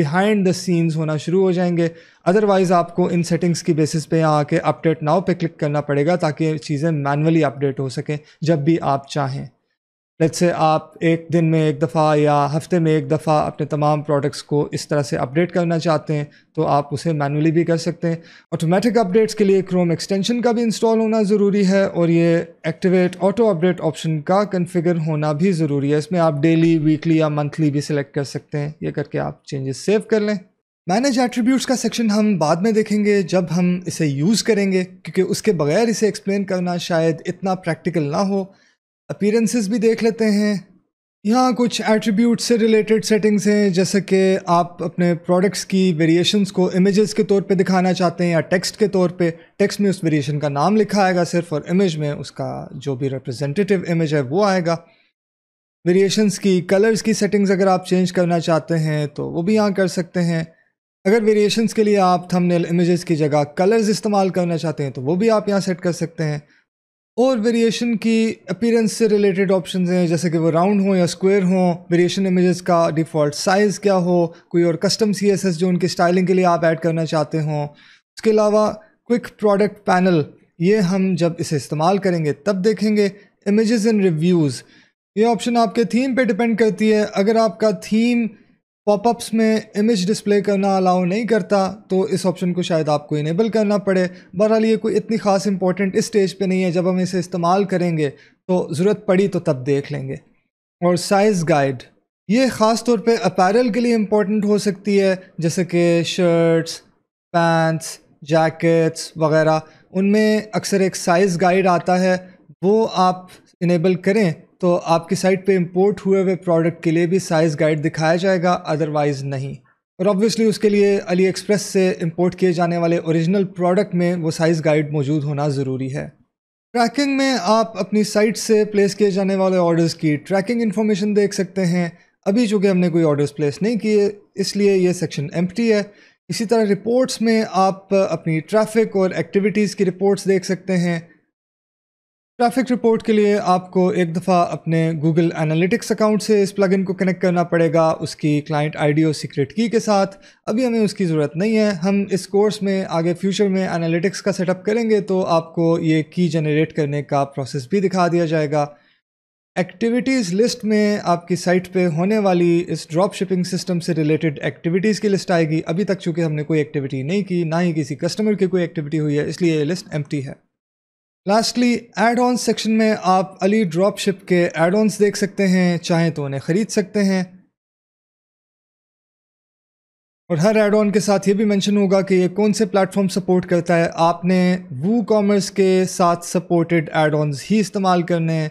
behind the scenes होना शुरू हो जाएंगे अदरवाइज़ आपको इन सेटिंग्स की बेसिस पे यहाँ आके अपडेट नाव पे क्लिक करना पड़ेगा ताकि चीज़ें मैनुअली अपडेट हो सकें जब भी आप चाहें लेट्स से आप एक दिन में एक दफ़ा या हफ्ते में एक दफ़ा अपने तमाम प्रोडक्ट्स को इस तरह से अपडेट करना चाहते हैं तो आप उसे मैनुअली भी कर सकते हैं ऑटोमेटिक अपडेट्स के लिए क्रोम एक्सटेंशन का भी इंस्टॉल होना ज़रूरी है और ये एक्टिवेट ऑटो अपडेट ऑप्शन का कन्फिगर होना भी ज़रूरी है इसमें आप डेली वीकली या मंथली भी सिलेक्ट कर सकते हैं ये करके आप चेंजेस सेव कर लें मैनेज एट्रीब्यूट्स का सेक्शन हम बाद में देखेंगे जब हम इसे यूज़ करेंगे क्योंकि उसके बगैर इसे एक्सप्लेन करना शायद इतना प्रैक्टिकल ना हो अपीरेंसेस भी देख लेते हैं यहाँ कुछ एट्रीब्यूट से रिलेटेड सेटिंग्स हैं जैसे कि आप अपने प्रोडक्ट्स की वेरिएशंस को इमेजेस के तौर पे दिखाना चाहते हैं या टेक्स्ट के तौर पे टेक्स्ट में उस वेरिएशन का नाम लिखा आएगा सिर्फ और इमेज में उसका जो भी रिप्रेजेंटेटिव इमेज है वो आएगा वेरिएशंस की कलर्स की सेटिंग्स अगर आप चेंज करना चाहते हैं तो वो भी यहाँ कर सकते हैं अगर वेरिएशंस के लिए आप थंबनेल इमेजेस की जगह कलर्स इस्तेमाल करना चाहते हैं तो वो भी आप यहाँ सेट कर सकते हैं और वेरिएशन की अपीरेंस से रिलेटेड ऑप्शन हैं जैसे कि वो राउंड हो या स्क्वायर हो वेरिएशन इमेजेस का डिफ़ॉल्ट साइज़ क्या हो कोई और कस्टम सी एस एस जो उनकी स्टाइलिंग के लिए आप ऐड करना चाहते हों उसके अलावा क्विक प्रोडक्ट पैनल ये हम जब इसे इस्तेमाल करेंगे तब देखेंगे इमेजेस एंड रिव्यूज़ ये ऑप्शन आपके थीम पे डिपेंड करती है अगर आपका थीम पॉपअप्स में इमेज डिस्प्ले करना अलाउ नहीं करता तो इस ऑप्शन को शायद आपको इनेबल करना पड़े बहरहाल ये कोई इतनी ख़ास इंपॉर्टेंट इस स्टेज पे नहीं है जब हम इसे इस्तेमाल करेंगे तो ज़रूरत पड़ी तो तब देख लेंगे और साइज़ गाइड ये ख़ास तौर पे अपैरल के लिए इम्पोर्टेंट हो सकती है जैसे कि शर्ट्स पैंट्स जैकेट्स वगैरह उनमें अक्सर एक साइज़ गाइड आता है वो आप इनेबल करें तो आपकी साइट पे इंपोर्ट हुए हुए प्रोडक्ट के लिए भी साइज़ गाइड दिखाया जाएगा अदरवाइज़ नहीं और ऑब्वियसली उसके लिए अली एक्सप्रेस से इंपोर्ट किए जाने वाले ओरिजिनल प्रोडक्ट में वो साइज़ गाइड मौजूद होना ज़रूरी है ट्रैकिंग में आप अपनी साइट से प्लेस किए जाने वाले ऑर्डर्स की ट्रैकिंग इन्फॉर्मेशन देख सकते हैं अभी चूँकि हमने कोई ऑर्डर्स प्लेस नहीं किए इसलिए ये सेक्शन एम है इसी तरह रिपोर्ट्स में आप अपनी ट्रैफिक और एक्टिविटीज़ की रिपोर्ट्स देख सकते हैं ट्रैफिक रिपोर्ट के लिए आपको एक दफ़ा अपने गूगल एनालिटिक्स अकाउंट से इस प्लगइन को कनेक्ट करना पड़ेगा उसकी क्लाइंट आईडी और सीक्रेट की के साथ अभी हमें उसकी ज़रूरत नहीं है हम इस कोर्स में आगे फ्यूचर में एनालिटिक्स का सेटअप करेंगे तो आपको ये की जनरेट करने का प्रोसेस भी दिखा दिया जाएगा एक्टिविटीज़ लिस्ट में आपकी साइट पर होने वाली इस ड्रॉप शिपिंग सिस्टम से रिलेटेड एक्टिविटीज़ की लिस्ट आएगी अभी तक चूँकि हमने कोई एक्टिविटी नहीं की ना ही किसी कस्टमर की कोई एक्टिविटी हुई है इसलिए ये लिस्ट एम्प्टी है लास्टली एड ऑन सेक्शन में आप अली ड्रॉप शिप के एड ऑन्स देख सकते हैं चाहें तो उन्हें ख़रीद सकते हैं और हर एड ऑन के साथ ये भी मेंशन होगा कि ये कौन से प्लेटफॉर्म सपोर्ट करता है आपने वू कॉमर्स के साथ सपोर्टेड एड ऑन्स ही इस्तेमाल करने हैं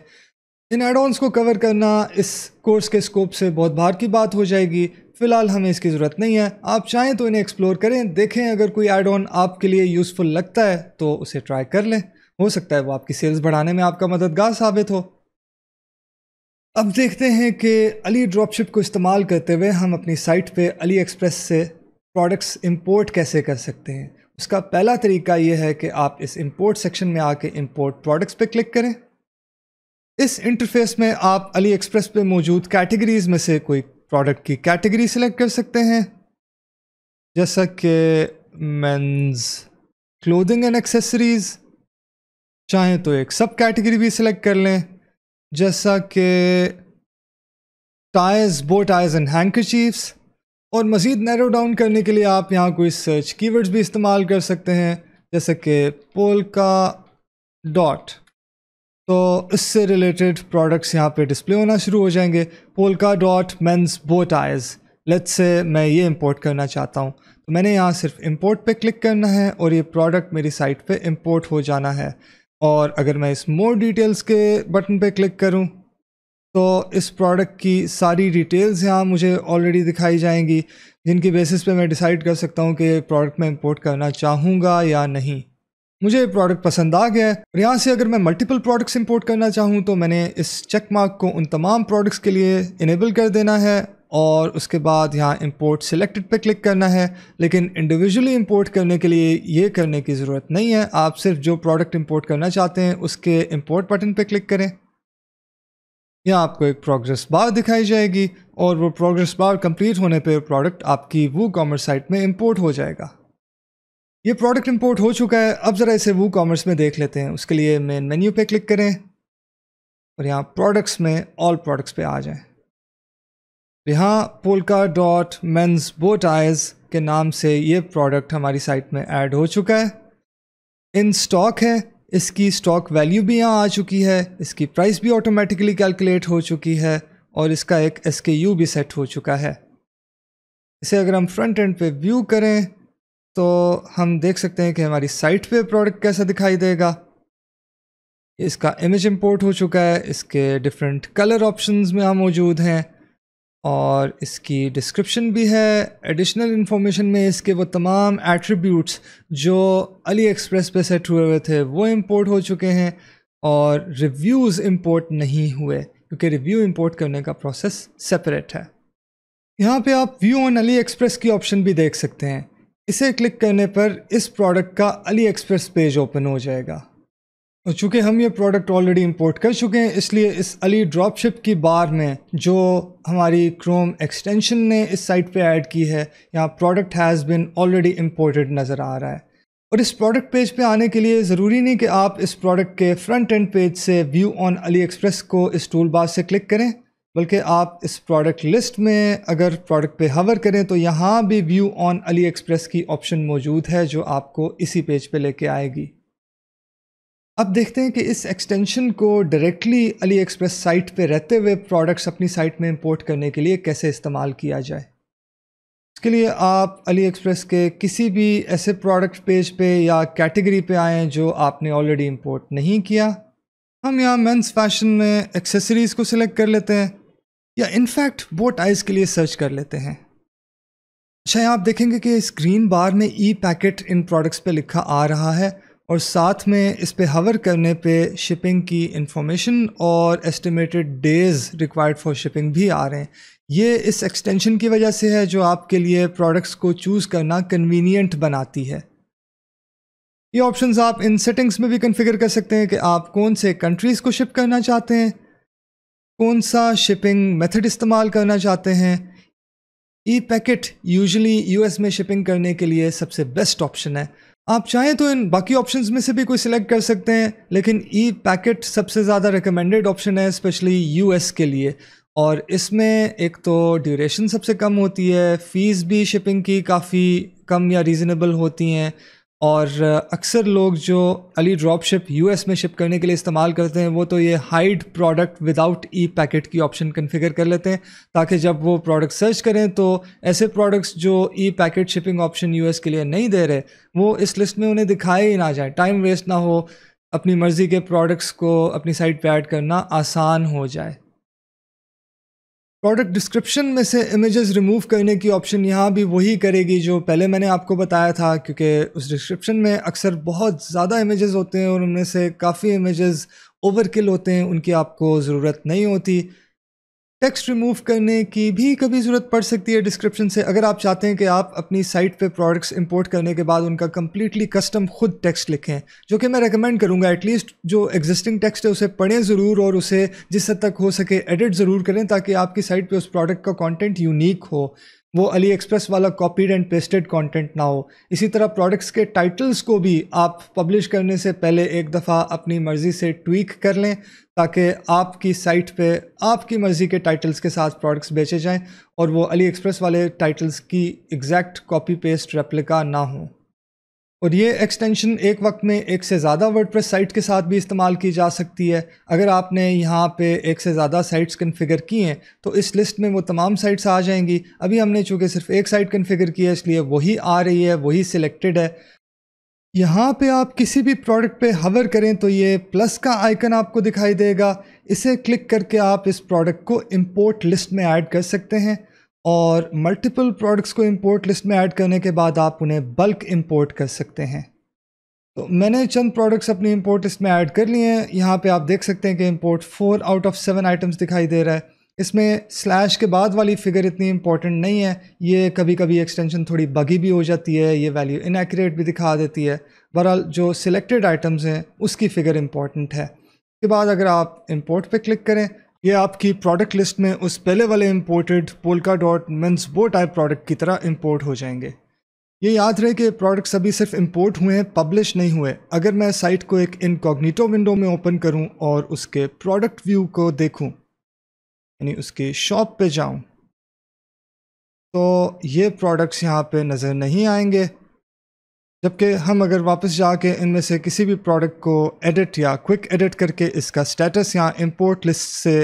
इन एड ऑन्स को कवर करना इस कोर्स के स्कोप से बहुत बाहर की बात हो जाएगी फ़िलहाल हमें इसकी ज़रूरत नहीं है आप चाहें तो इन्हें एक्सप्लोर करें देखें अगर कोई एड ऑन आपके लिए यूज़फुल लगता है तो उसे ट्राई कर लें हो सकता है वो आपकी सेल्स बढ़ाने में आपका मददगार साबित हो अब देखते हैं कि अली ड्रॉपशिप को इस्तेमाल करते हुए हम अपनी साइट पे अली एक्सप्रेस से प्रोडक्ट्स इंपोर्ट कैसे कर सकते हैं उसका पहला तरीका ये है कि आप इस इंपोर्ट सेक्शन में आके इंपोर्ट प्रोडक्ट्स पे क्लिक करें इस इंटरफेस में आप अली एक्सप्रेस पे मौजूद कैटेगरीज में से कोई प्रोडक्ट की कैटेगरी सेलेक्ट कर सकते हैं जैसा कि मेंस क्लोथिंग एंड एक्सेसरीज़ चाहें तो एक सब कैटेगरी भी सिलेक्ट कर लें जैसा कि टायर्स बो टायर्स एंड हैंकरचीफ्स और मज़ीद नैरो डाउन करने के लिए आप यहाँ कोई सर्च कीवर्ड्स भी इस्तेमाल कर सकते हैं जैसे कि पोल का डॉट तो इससे रिलेटेड प्रोडक्ट्स यहाँ पे डिस्प्ले होना शुरू हो जाएंगे polka dot men's bow ties let's see मैं ये इंपोर्ट करना चाहता हूँ तो मैंने यहाँ सिर्फ इंपोर्ट पे क्लिक करना है और ये प्रोडक्ट मेरी साइट पे इंपोर्ट हो जाना है और अगर मैं इस मोर डिटेल्स के बटन पे क्लिक करूं तो इस प्रोडक्ट की सारी डिटेल्स यहाँ मुझे ऑलरेडी दिखाई जाएंगी जिनकी बेसिस पे मैं डिसाइड कर सकता हूँ कि प्रोडक्ट मैं इंपोर्ट करना चाहूँगा या नहीं मुझे प्रोडक्ट पसंद आ गया और यहाँ से अगर मैं मल्टीपल प्रोडक्ट्स इंपोर्ट करना चाहूँ तो मैंने इस चेक मार्क को उन तमाम प्रोडक्ट्स के लिए इनेबल कर देना है और उसके बाद यहाँ इंपोर्ट सिलेक्टेड पे क्लिक करना है लेकिन इंडिविजुअली इंपोर्ट करने के लिए ये करने की ज़रूरत नहीं है आप सिर्फ जो प्रोडक्ट इंपोर्ट करना चाहते हैं उसके इंपोर्ट बटन पे क्लिक करें यहाँ आपको एक प्रोग्रेस बार दिखाई जाएगी और वो प्रोग्रेस बार कंप्लीट होने पर प्रोडक्ट आपकी वो कॉमर्स साइट में इम्पोर्ट हो जाएगा ये प्रोडक्ट इम्पोर्ट हो चुका है अब ज़रा इसे वो कॉमर्स में देख लेते हैं उसके लिए मेन मेन्यू पर क्लिक करें और यहाँ प्रोडक्ट्स में ऑल प्रोडक्ट्स पर आ जाएँ यहाँ पोलका डॉट मेन्स बोटाइज के नाम से ये प्रोडक्ट हमारी साइट में ऐड हो चुका है इन स्टॉक है इसकी स्टॉक वैल्यू भी यहाँ आ चुकी है इसकी प्राइस भी ऑटोमेटिकली कैलकुलेट हो चुकी है और इसका एक एस भी सेट हो चुका है इसे अगर हम फ्रंट एंड पे व्यू करें तो हम देख सकते हैं कि हमारी साइट पे प्रोडक्ट कैसा दिखाई देगा इसका इमेज इंपोर्ट हो चुका है इसके डिफरेंट कलर ऑप्शंस में हम मौजूद हैं और इसकी डिस्क्रिप्शन भी है एडिशनल इन्फॉर्मेशन में इसके वो तमाम एट्रीब्यूट्स जो अली एक्सप्रेस पे सेट हुए हुए थे वो इम्पोर्ट हो चुके हैं और रिव्यूज़ इम्पोर्ट नहीं हुए क्योंकि रिव्यू इम्पोर्ट करने का प्रोसेस सेपरेट है यहाँ पे आप व्यू ऑन अली एक्सप्रेस की ऑप्शन भी देख सकते हैं इसे क्लिक करने पर इस प्रोडक्ट का अली एक्सप्रेस पेज ओपन हो जाएगा और तो चूँकि हम ये प्रोडक्ट ऑलरेडी इंपोर्ट कर चुके हैं इसलिए इस अली ड्रॉपशिप की बार में जो हमारी क्रोम एक्सटेंशन ने इस साइट पे ऐड की है यहाँ product has been already imported नज़र आ रहा है और इस प्रोडक्ट पेज पे आने के लिए ज़रूरी नहीं कि आप इस प्रोडक्ट के फ्रंट एंड पेज से व्यू ऑन अली एक्सप्रेस को इस टूल बार से क्लिक करें बल्कि आप इस प्रोडक्ट लिस्ट में अगर प्रोडक्ट पे हवर करें तो यहाँ भी व्यू ऑन अली एक्सप्रेस की ऑप्शन मौजूद है जो आपको इसी पेज पे लेके आएगी अब देखते हैं कि इस एक्सटेंशन को डायरेक्टली अली एक्सप्रेस साइट पे रहते हुए प्रोडक्ट्स अपनी साइट में इंपोर्ट करने के लिए कैसे इस्तेमाल किया जाए इसके लिए आप अली एक्सप्रेस के किसी भी ऐसे प्रोडक्ट पेज पे या कैटेगरी पे आएँ जो आपने ऑलरेडी इंपोर्ट नहीं किया हम यहाँ मेंस फैशन में एक्सेसरीज़ को सिलेक्ट कर लेते हैं या इनफैक्ट बोट आइज़ के लिए सर्च कर लेते हैं अच्छा आप देखेंगे कि स्क्रीन बार में ई पैकेट इन प्रोडक्ट्स पर लिखा आ रहा है और साथ में इस पे हवर करने पे शिपिंग की इंफॉर्मेशन और estimated days required for shipping भी आ रहे हैं ये इस एक्सटेंशन की वजह से है जो आपके लिए प्रोडक्ट्स को चूज़ करना कन्वीनियंट बनाती है ये ऑप्शंस आप इन सेटिंग्स में भी कन्फिगर कर सकते हैं कि आप कौन से कंट्रीज़ को शिप करना चाहते हैं कौन सा शिपिंग मेथड इस्तेमाल करना चाहते हैं ई पैकेट यूजली यूएस में शिपिंग करने के लिए सबसे बेस्ट ऑप्शन है आप चाहें तो इन बाकी ऑप्शंस में से भी कोई सिलेक्ट कर सकते हैं लेकिन ई पैकेट सबसे ज़्यादा रिकमेंडेड ऑप्शन है स्पेशली यूएस के लिए और इसमें एक तो ड्यूरेशन सबसे कम होती है फ़ीस भी शिपिंग की काफ़ी कम या रीज़नेबल होती हैं और अक्सर लोग जो अली ड्रॉप शिप यूएस में शिप करने के लिए इस्तेमाल करते हैं वो तो ये hide product without e packet की ऑप्शन कन्फिगर कर लेते हैं ताकि जब वो प्रोडक्ट सर्च करें तो ऐसे प्रोडक्ट्स जो e packet shipping option US के लिए नहीं दे रहे वो इस लिस्ट में उन्हें दिखाए ही ना जाए टाइम वेस्ट ना हो अपनी मर्ज़ी के प्रोडक्ट्स को अपनी साइट पर ऐड करना आसान हो जाए प्रोडक्ट डिस्क्रिप्शन में से इमेजेस रिमूव करने की ऑप्शन यहाँ भी वही करेगी जो पहले मैंने आपको बताया था क्योंकि उस डिस्क्रिप्शन में अक्सर बहुत ज़्यादा इमेजेस होते हैं और उनमें से काफ़ी इमेजेस ओवरकिल होते हैं उनकी आपको ज़रूरत नहीं होती टेक्स्ट रिमूव करने की भी कभी ज़रूरत पड़ सकती है डिस्क्रिप्शन से अगर आप चाहते हैं कि आप अपनी साइट पे प्रोडक्ट्स इंपोर्ट करने के बाद उनका कम्प्लीटली कस्टम खुद टेक्स्ट लिखें जो कि मैं रेकमेंड करूँगा एटलीस्ट जो एग्जिस्टिंग टेक्स्ट है उसे पढ़ें ज़रूर और उसे जिस हद तक हो सके एडिट ज़रूर करें ताकि आपकी साइट पर उस प्रोडक्ट का कॉन्टेंट यूनिक हो वो अली एक्सप्रेस वाला कॉपीड एंड पेस्टेड कंटेंट ना हो इसी तरह प्रोडक्ट्स के टाइटल्स को भी आप पब्लिश करने से पहले एक दफ़ा अपनी मर्ज़ी से ट्वीक कर लें ताकि आपकी साइट पे आपकी मर्ज़ी के टाइटल्स के साथ प्रोडक्ट्स बेचे जाएं और वो अली एक्सप्रेस वाले टाइटल्स की एग्जैक्ट कॉपी पेस्ट रेप्लिका ना हों और ये एक्सटेंशन एक वक्त में एक से ज़्यादा वर्डप्रेस साइट के साथ भी इस्तेमाल की जा सकती है अगर आपने यहाँ पे एक से ज़्यादा साइट्स कन्फ़िगर की हैं तो इस लिस्ट में वो तमाम साइट्स आ जाएंगी अभी हमने चूँकि सिर्फ एक साइट कन्फ़िगर की है इसलिए वही आ रही है वही सिलेक्टेड है यहाँ पे आप किसी भी प्रोडक्ट पे हवर करें तो ये प्लस का आइकन आपको दिखाई देगा इसे क्लिक करके आप इस प्रोडक्ट को इम्पोर्ट लिस्ट में ऐड कर सकते हैं और मल्टीपल प्रोडक्ट्स को इंपोर्ट लिस्ट में ऐड करने के बाद आप उन्हें बल्क इंपोर्ट कर सकते हैं तो मैंने चंद प्रोडक्ट्स अपनी इंपोर्ट लिस्ट में ऐड कर लिए हैं यहाँ पे आप देख सकते हैं कि import four out of seven items दिखाई दे रहा है इसमें स्लैश के बाद वाली फिगर इतनी इंपॉर्टेंट नहीं है ये कभी कभी एक्सटेंशन थोड़ी बगी भी हो जाती है ये वैल्यू इनएक्यूरेट भी दिखा देती है बहरहाल जो सिलेक्टेड आइटम्स हैं उसकी फ़िगर इंपॉर्टेंट है उसके बाद अगर आप इंपोर्ट पे क्लिक करें ये आपकी प्रोडक्ट लिस्ट में उस पहले वाले इम्पोर्टेड पोलका डॉट मेन्स वो टाइप प्रोडक्ट की तरह इम्पोर्ट हो जाएंगे ये याद रहे कि प्रोडक्ट्स अभी सिर्फ इम्पोर्ट हुए हैं पब्लिश नहीं हुए अगर मैं साइट को एक इनकॉग्निटो विंडो में ओपन करूं और उसके प्रोडक्ट व्यू को देखूं यानी उसकी शॉप पे जाऊं तो ये प्रोडक्ट्स यहाँ पे नज़र नहीं आएंगे जबकि हम अगर वापस जाके इनमें से किसी भी प्रोडक्ट को एडिट या क्विक एडिट करके इसका स्टेटस या इंपोर्ट लिस्ट से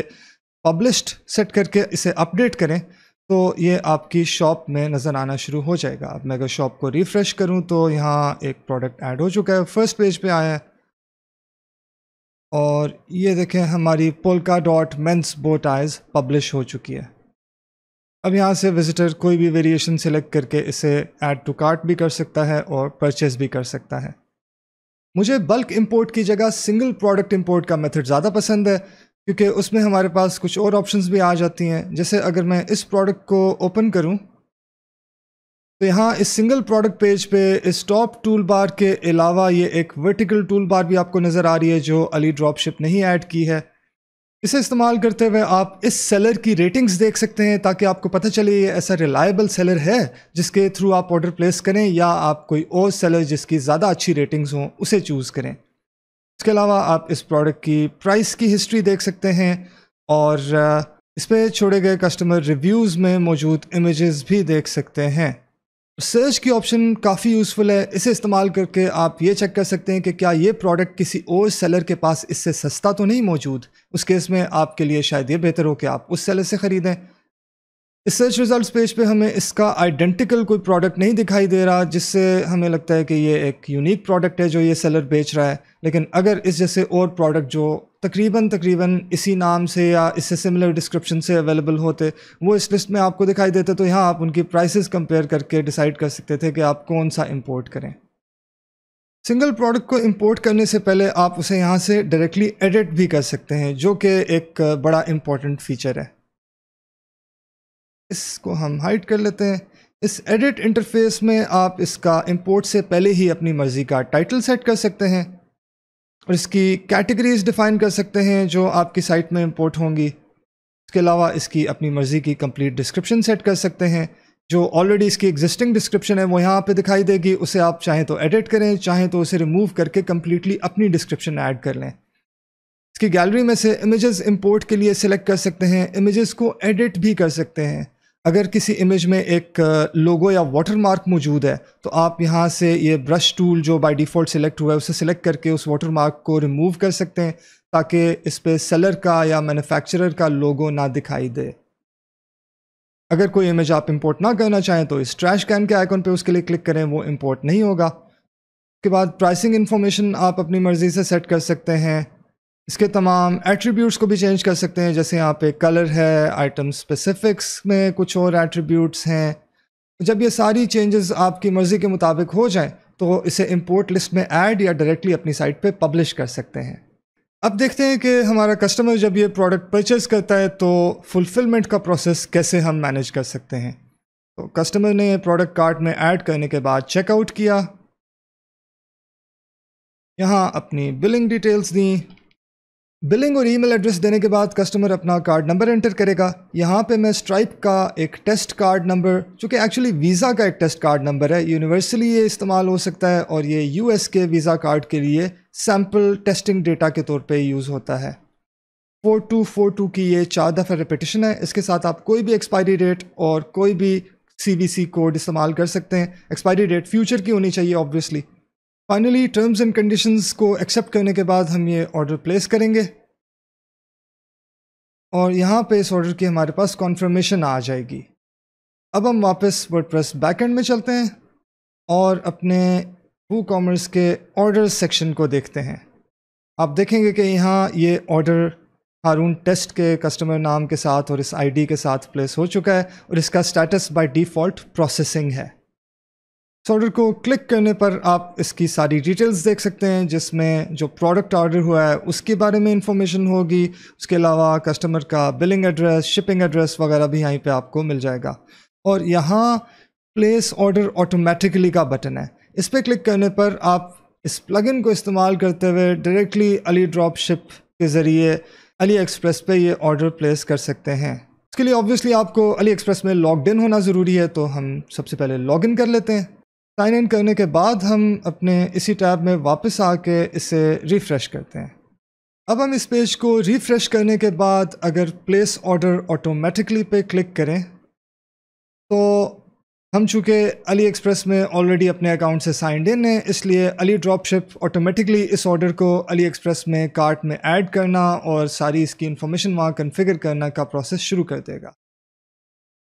पब्लिश्ड सेट करके इसे अपडेट करें तो ये आपकी शॉप में नज़र आना शुरू हो जाएगा अब मैं अगर शॉप को रिफ़्रेश करूं तो यहाँ एक प्रोडक्ट ऐड हो चुका है फर्स्ट पेज पे आया है और ये देखें हमारी polka dot men's bowties publish हो चुकी है अब यहाँ से विजिटर कोई भी वेरिएशन सेलेक्ट करके इसे ऐड टू कार्ट भी कर सकता है और परचेज भी कर सकता है मुझे बल्क इंपोर्ट की जगह सिंगल प्रोडक्ट इंपोर्ट का मेथड ज़्यादा पसंद है क्योंकि उसमें हमारे पास कुछ और ऑप्शंस भी आ जाती हैं जैसे अगर मैं इस प्रोडक्ट को ओपन करूं तो यहाँ इस सिंगल प्रोडक्ट पेज पे इस टॉप टूल बार के अलावा ये एक वर्टिकल टूल बार भी आपको नज़र आ रही है जो अली ड्रॉप नहीं ऐड की है इसे इस्तेमाल करते हुए आप इस सेलर की रेटिंग्स देख सकते हैं ताकि आपको पता चले ये ऐसा रिलायबल सेलर है जिसके थ्रू आप ऑर्डर प्लेस करें या आप कोई और सेलर जिसकी ज़्यादा अच्छी रेटिंग्स हों उसे चूज़ करें इसके अलावा आप इस प्रोडक्ट की प्राइस की हिस्ट्री देख सकते हैं और इस पर छोड़े गए कस्टमर रिव्यूज़ में मौजूद इमेजेस भी देख सकते हैं सर्च की ऑप्शन काफ़ी यूज़फुल है इसे इस्तेमाल करके आप ये चेक कर सकते हैं कि क्या ये प्रोडक्ट किसी और सेलर के पास इससे सस्ता तो नहीं मौजूद उस केस में आपके लिए शायद ये बेहतर हो कि आप उस सेलर से ख़रीदें इस सर्च रिजल्ट पेज पे हमें इसका आइडेंटिकल कोई प्रोडक्ट नहीं दिखाई दे रहा जिससे हमें लगता है कि ये एक यूनिक प्रोडक्ट है जो ये सेलर बेच रहा है लेकिन अगर इस जैसे और प्रोडक्ट जो तकरीबन तकरीबन इसी नाम से या इससे सिमिलर डिस्क्रिप्शन से अवेलेबल होते वो इस लिस्ट में आपको दिखाई देते तो यहाँ आप उनकी प्राइसेस कंपेयर करके डिसाइड कर सकते थे कि आप कौन सा इम्पोर्ट करें सिंगल प्रोडक्ट को इम्पोर्ट करने से पहले आप उसे यहाँ से डायरेक्टली एडिट भी कर सकते हैं जो कि एक बड़ा इम्पॉर्टेंट फीचर है इसको हम हाइड कर लेते हैं इस एडिट इंटरफेस में आप इसका इंपोर्ट से पहले ही अपनी मर्ज़ी का टाइटल सेट कर सकते हैं और इसकी कैटेगरीज डिफ़ाइन कर सकते हैं जो आपकी साइट में इंपोर्ट होंगी इसके अलावा इसकी अपनी मर्ज़ी की कंप्लीट डिस्क्रिप्शन सेट कर सकते हैं जो ऑलरेडी इसकी एग्जिस्टिंग डिस्क्रिप्शन है वो यहाँ पे दिखाई देगी उसे आप चाहें तो एडिट करें चाहें तो उसे रिमूव करके कम्प्लीटली अपनी डिस्क्रिप्शन ऐड कर लें इसकी गैलरी में से इमेजेस इंपोर्ट के लिए सिलेक्ट कर सकते हैं इमेजेस को एडिट भी कर सकते हैं अगर किसी इमेज में एक लोगो या वाटरमार्क मौजूद है तो आप यहाँ से ये ब्रश टूल जो बाय डिफ़ॉल्ट सिलेक्ट हुआ है उसे सिलेक्ट करके उस वाटरमार्क को रिमूव कर सकते हैं ताकि इस पर सेलर का या मैन्युफैक्चरर का लोगो ना दिखाई दे अगर कोई इमेज आप इंपोर्ट ना करना चाहें तो इस ट्रैश कैन के आइकॉन पर उसके लिए क्लिक करें वो इम्पोर्ट नहीं होगा उसके बाद प्राइसिंग इन्फॉर्मेशन आप अपनी मर्ज़ी से सेट कर सकते हैं इसके तमाम एट्रीब्यूट्स को भी चेंज कर सकते हैं जैसे यहाँ पे कलर है आइटम स्पेसिफिक्स में कुछ और एट्रीब्यूट्स हैं जब ये सारी चेंजेस आपकी मर्ज़ी के मुताबिक हो जाएं तो इसे इंपोर्ट लिस्ट में ऐड या डायरेक्टली अपनी साइट पे पब्लिश कर सकते हैं अब देखते हैं कि हमारा कस्टमर जब ये प्रोडक्ट परचेज़ करता है तो फुलफिलमेंट का प्रोसेस कैसे हम मैनेज कर सकते हैं तो कस्टमर ने प्रोडक्ट कार्ट में ऐड करने के बाद चेकआउट किया यहाँ अपनी बिलिंग डिटेल्स दी बिलिंग और ईमेल एड्रेस देने के बाद कस्टमर अपना कार्ड नंबर एंटर करेगा यहाँ पे मैं स्ट्राइप का एक टेस्ट कार्ड नंबर चूँकि एक्चुअली वीज़ा का एक टेस्ट कार्ड नंबर है यूनिवर्सली ये इस्तेमाल हो सकता है और ये यूएस के वीज़ा कार्ड के लिए सैम्पल टेस्टिंग डेटा के तौर पे यूज़ होता है फोर टू फोर टू की ये चार दफ़ा रिपिटिशन है इसके साथ आप कोई भी एक्सपायरी डेट और कोई भी सी कोड इस्तेमाल कर सकते हैं एक्सपायरी डेट फ्यूचर की होनी चाहिए obviously finally terms and conditions को एक्सेप्ट करने के बाद हम ये ऑर्डर प्लेस करेंगे और यहाँ पे इस ऑर्डर की हमारे पास कॉन्फर्मेशन आ जाएगी अब हम वापस वर्डप्रेस बैकएंड में चलते हैं और अपने वू कॉमर्स के ऑर्डर सेक्शन को देखते हैं आप देखेंगे कि यहाँ ये ऑर्डर हारून टेस्ट के कस्टमर नाम के साथ और इस आईडी के साथ प्लेस हो चुका है और इसका स्टेटस बाय डिफ़ॉल्ट प्रोसेसिंग है इस ऑर्डर को क्लिक करने पर आप इसकी सारी डिटेल्स देख सकते हैं जिसमें जो प्रोडक्ट ऑर्डर हुआ है उसके बारे में इंफॉर्मेशन होगी उसके अलावा कस्टमर का बिलिंग एड्रेस शिपिंग एड्रेस वगैरह भी यहीं पे आपको मिल जाएगा और यहाँ प्लेस ऑर्डर ऑटोमेटिकली का बटन है इस पर क्लिक करने पर आप इस प्लगइन को इस्तेमाल करते हुए डायरेक्टली अली ड्रॉप शिप के ज़रिए अली एक्सप्रेस पे ये ऑर्डर प्लेस कर सकते हैं इसके लिए ऑब्वियसली आपको अली एक्सप्रेस में लॉग इन होना ज़रूरी है तो हम सबसे पहले लॉगिन कर लेते हैं साइन इन करने के बाद हम अपने इसी टैब में वापस आके इसे रिफ़्रेश करते हैं अब हम इस पेज को रिफ़्रेश करने के बाद अगर प्लेस ऑर्डर ऑटोमेटिकली पे क्लिक करें तो हम चूँकि अली एक्सप्रेस में ऑलरेडी अपने अकाउंट से साइंड इन है इसलिए अली ड्रॉपशिप ऑटोमेटिकली इस ऑर्डर को अली एक्सप्रेस में कार्ट में ऐड करना और सारी इसकी इन्फॉर्मेशन वहाँ कन्फिगर करना का प्रोसेस शुरू कर देगा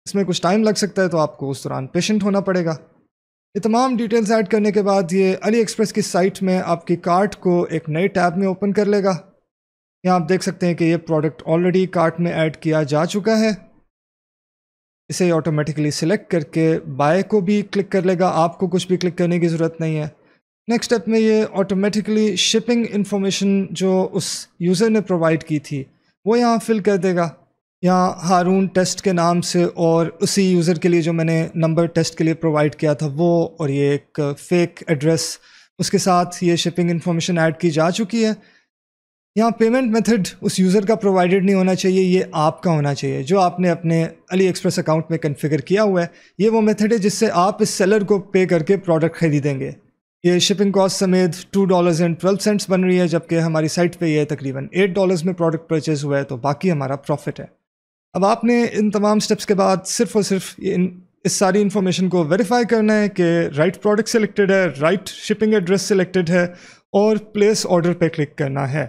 इसमें कुछ टाइम लग सकता है तो आपको उस दौरान पेशेंट होना पड़ेगा ये तमाम डिटेल्स ऐड करने के बाद ये अली एक्सप्रेस की साइट में आपकी कार्ट को एक नए टैब में ओपन कर लेगा यहाँ आप देख सकते हैं कि ये प्रोडक्ट ऑलरेडी कार्ट में ऐड किया जा चुका है इसे ऑटोमेटिकली सिलेक्ट करके बाय को भी क्लिक कर लेगा आपको कुछ भी क्लिक करने की ज़रूरत नहीं है नेक्स्ट स्टेप में ये ऑटोमेटिकली शिपिंग इन्फॉर्मेशन जो उस यूज़र ने प्रोवाइड की थी वो यहाँ फिल कर देगा यहाँ हारून टेस्ट के नाम से और उसी यूज़र के लिए जो मैंने नंबर टेस्ट के लिए प्रोवाइड किया था वो और ये एक फ़ेक एड्रेस उसके साथ ये शिपिंग इन्फॉर्मेशन ऐड की जा चुकी है यहाँ पेमेंट मेथड उस यूज़र का प्रोवाइडेड नहीं होना चाहिए ये आपका होना चाहिए जो आपने अपने अली एक्सप्रेस अकाउंट में कन्फिगर किया हुआ है ये वो मेथड है जिससे आप इस सेलर को पे करके प्रोडक्ट खरीदेंगे ये शिपिंग कॉस्ट समेत two dollars and twelve cents बन रही है जबकि हमारी साइट पे ये तकरीबन एट डॉलर्स में प्रोडक्ट परचेज हुआ है तो बाकी हमारा प्रॉफिट है अब आपने इन तमाम स्टेप्स के बाद सिर्फ और सिर्फ ये इन इस सारी इन्फॉर्मेशन को वेरीफाई करना है कि राइट प्रोडक्ट सिलेक्टेड है राइट शिपिंग एड्रेस सिलेक्टेड है और प्लेस ऑर्डर पे क्लिक करना है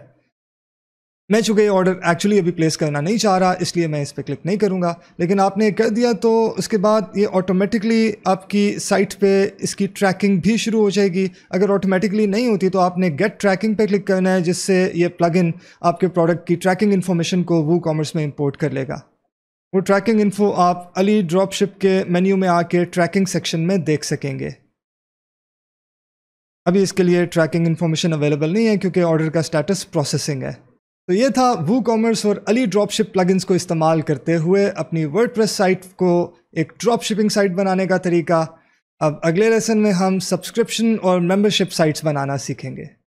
मैं चूँकि ये ऑर्डर एक्चुअली अभी प्लेस करना नहीं चाह रहा इसलिए मैं इस पर क्लिक नहीं करूँगा लेकिन आपने कर दिया तो उसके बाद ये ऑटोमेटिकली आपकी साइट पे इसकी ट्रैकिंग भी शुरू हो जाएगी अगर ऑटोमेटिकली नहीं होती तो आपने गेट ट्रैकिंग पे क्लिक करना है जिससे ये प्लगइन आपके प्रोडक्ट की ट्रैकिंग इन्फॉर्मेशन को वो कॉमर्स में इम्पोर्ट कर लेगा वो ट्रैकिंग इन्फो आप अली ड्रॉपशिप के मेन्यू में आके ट्रैकिंग सेक्शन में देख सकेंगे अभी इसके लिए ट्रैकिंग इन्फॉर्मेशन अवेलेबल नहीं है क्योंकि ऑर्डर का स्टेटस प्रोसेसिंग है तो ये था वू कॉमर्स और अली ड्रॉपशिप प्लगइन्स को इस्तेमाल करते हुए अपनी वर्ड साइट को एक ड्रॉप शिपिंग साइट बनाने का तरीका अब अगले लेसन में हम सब्सक्रिप्शन और मेंबरशिप साइट्स बनाना सीखेंगे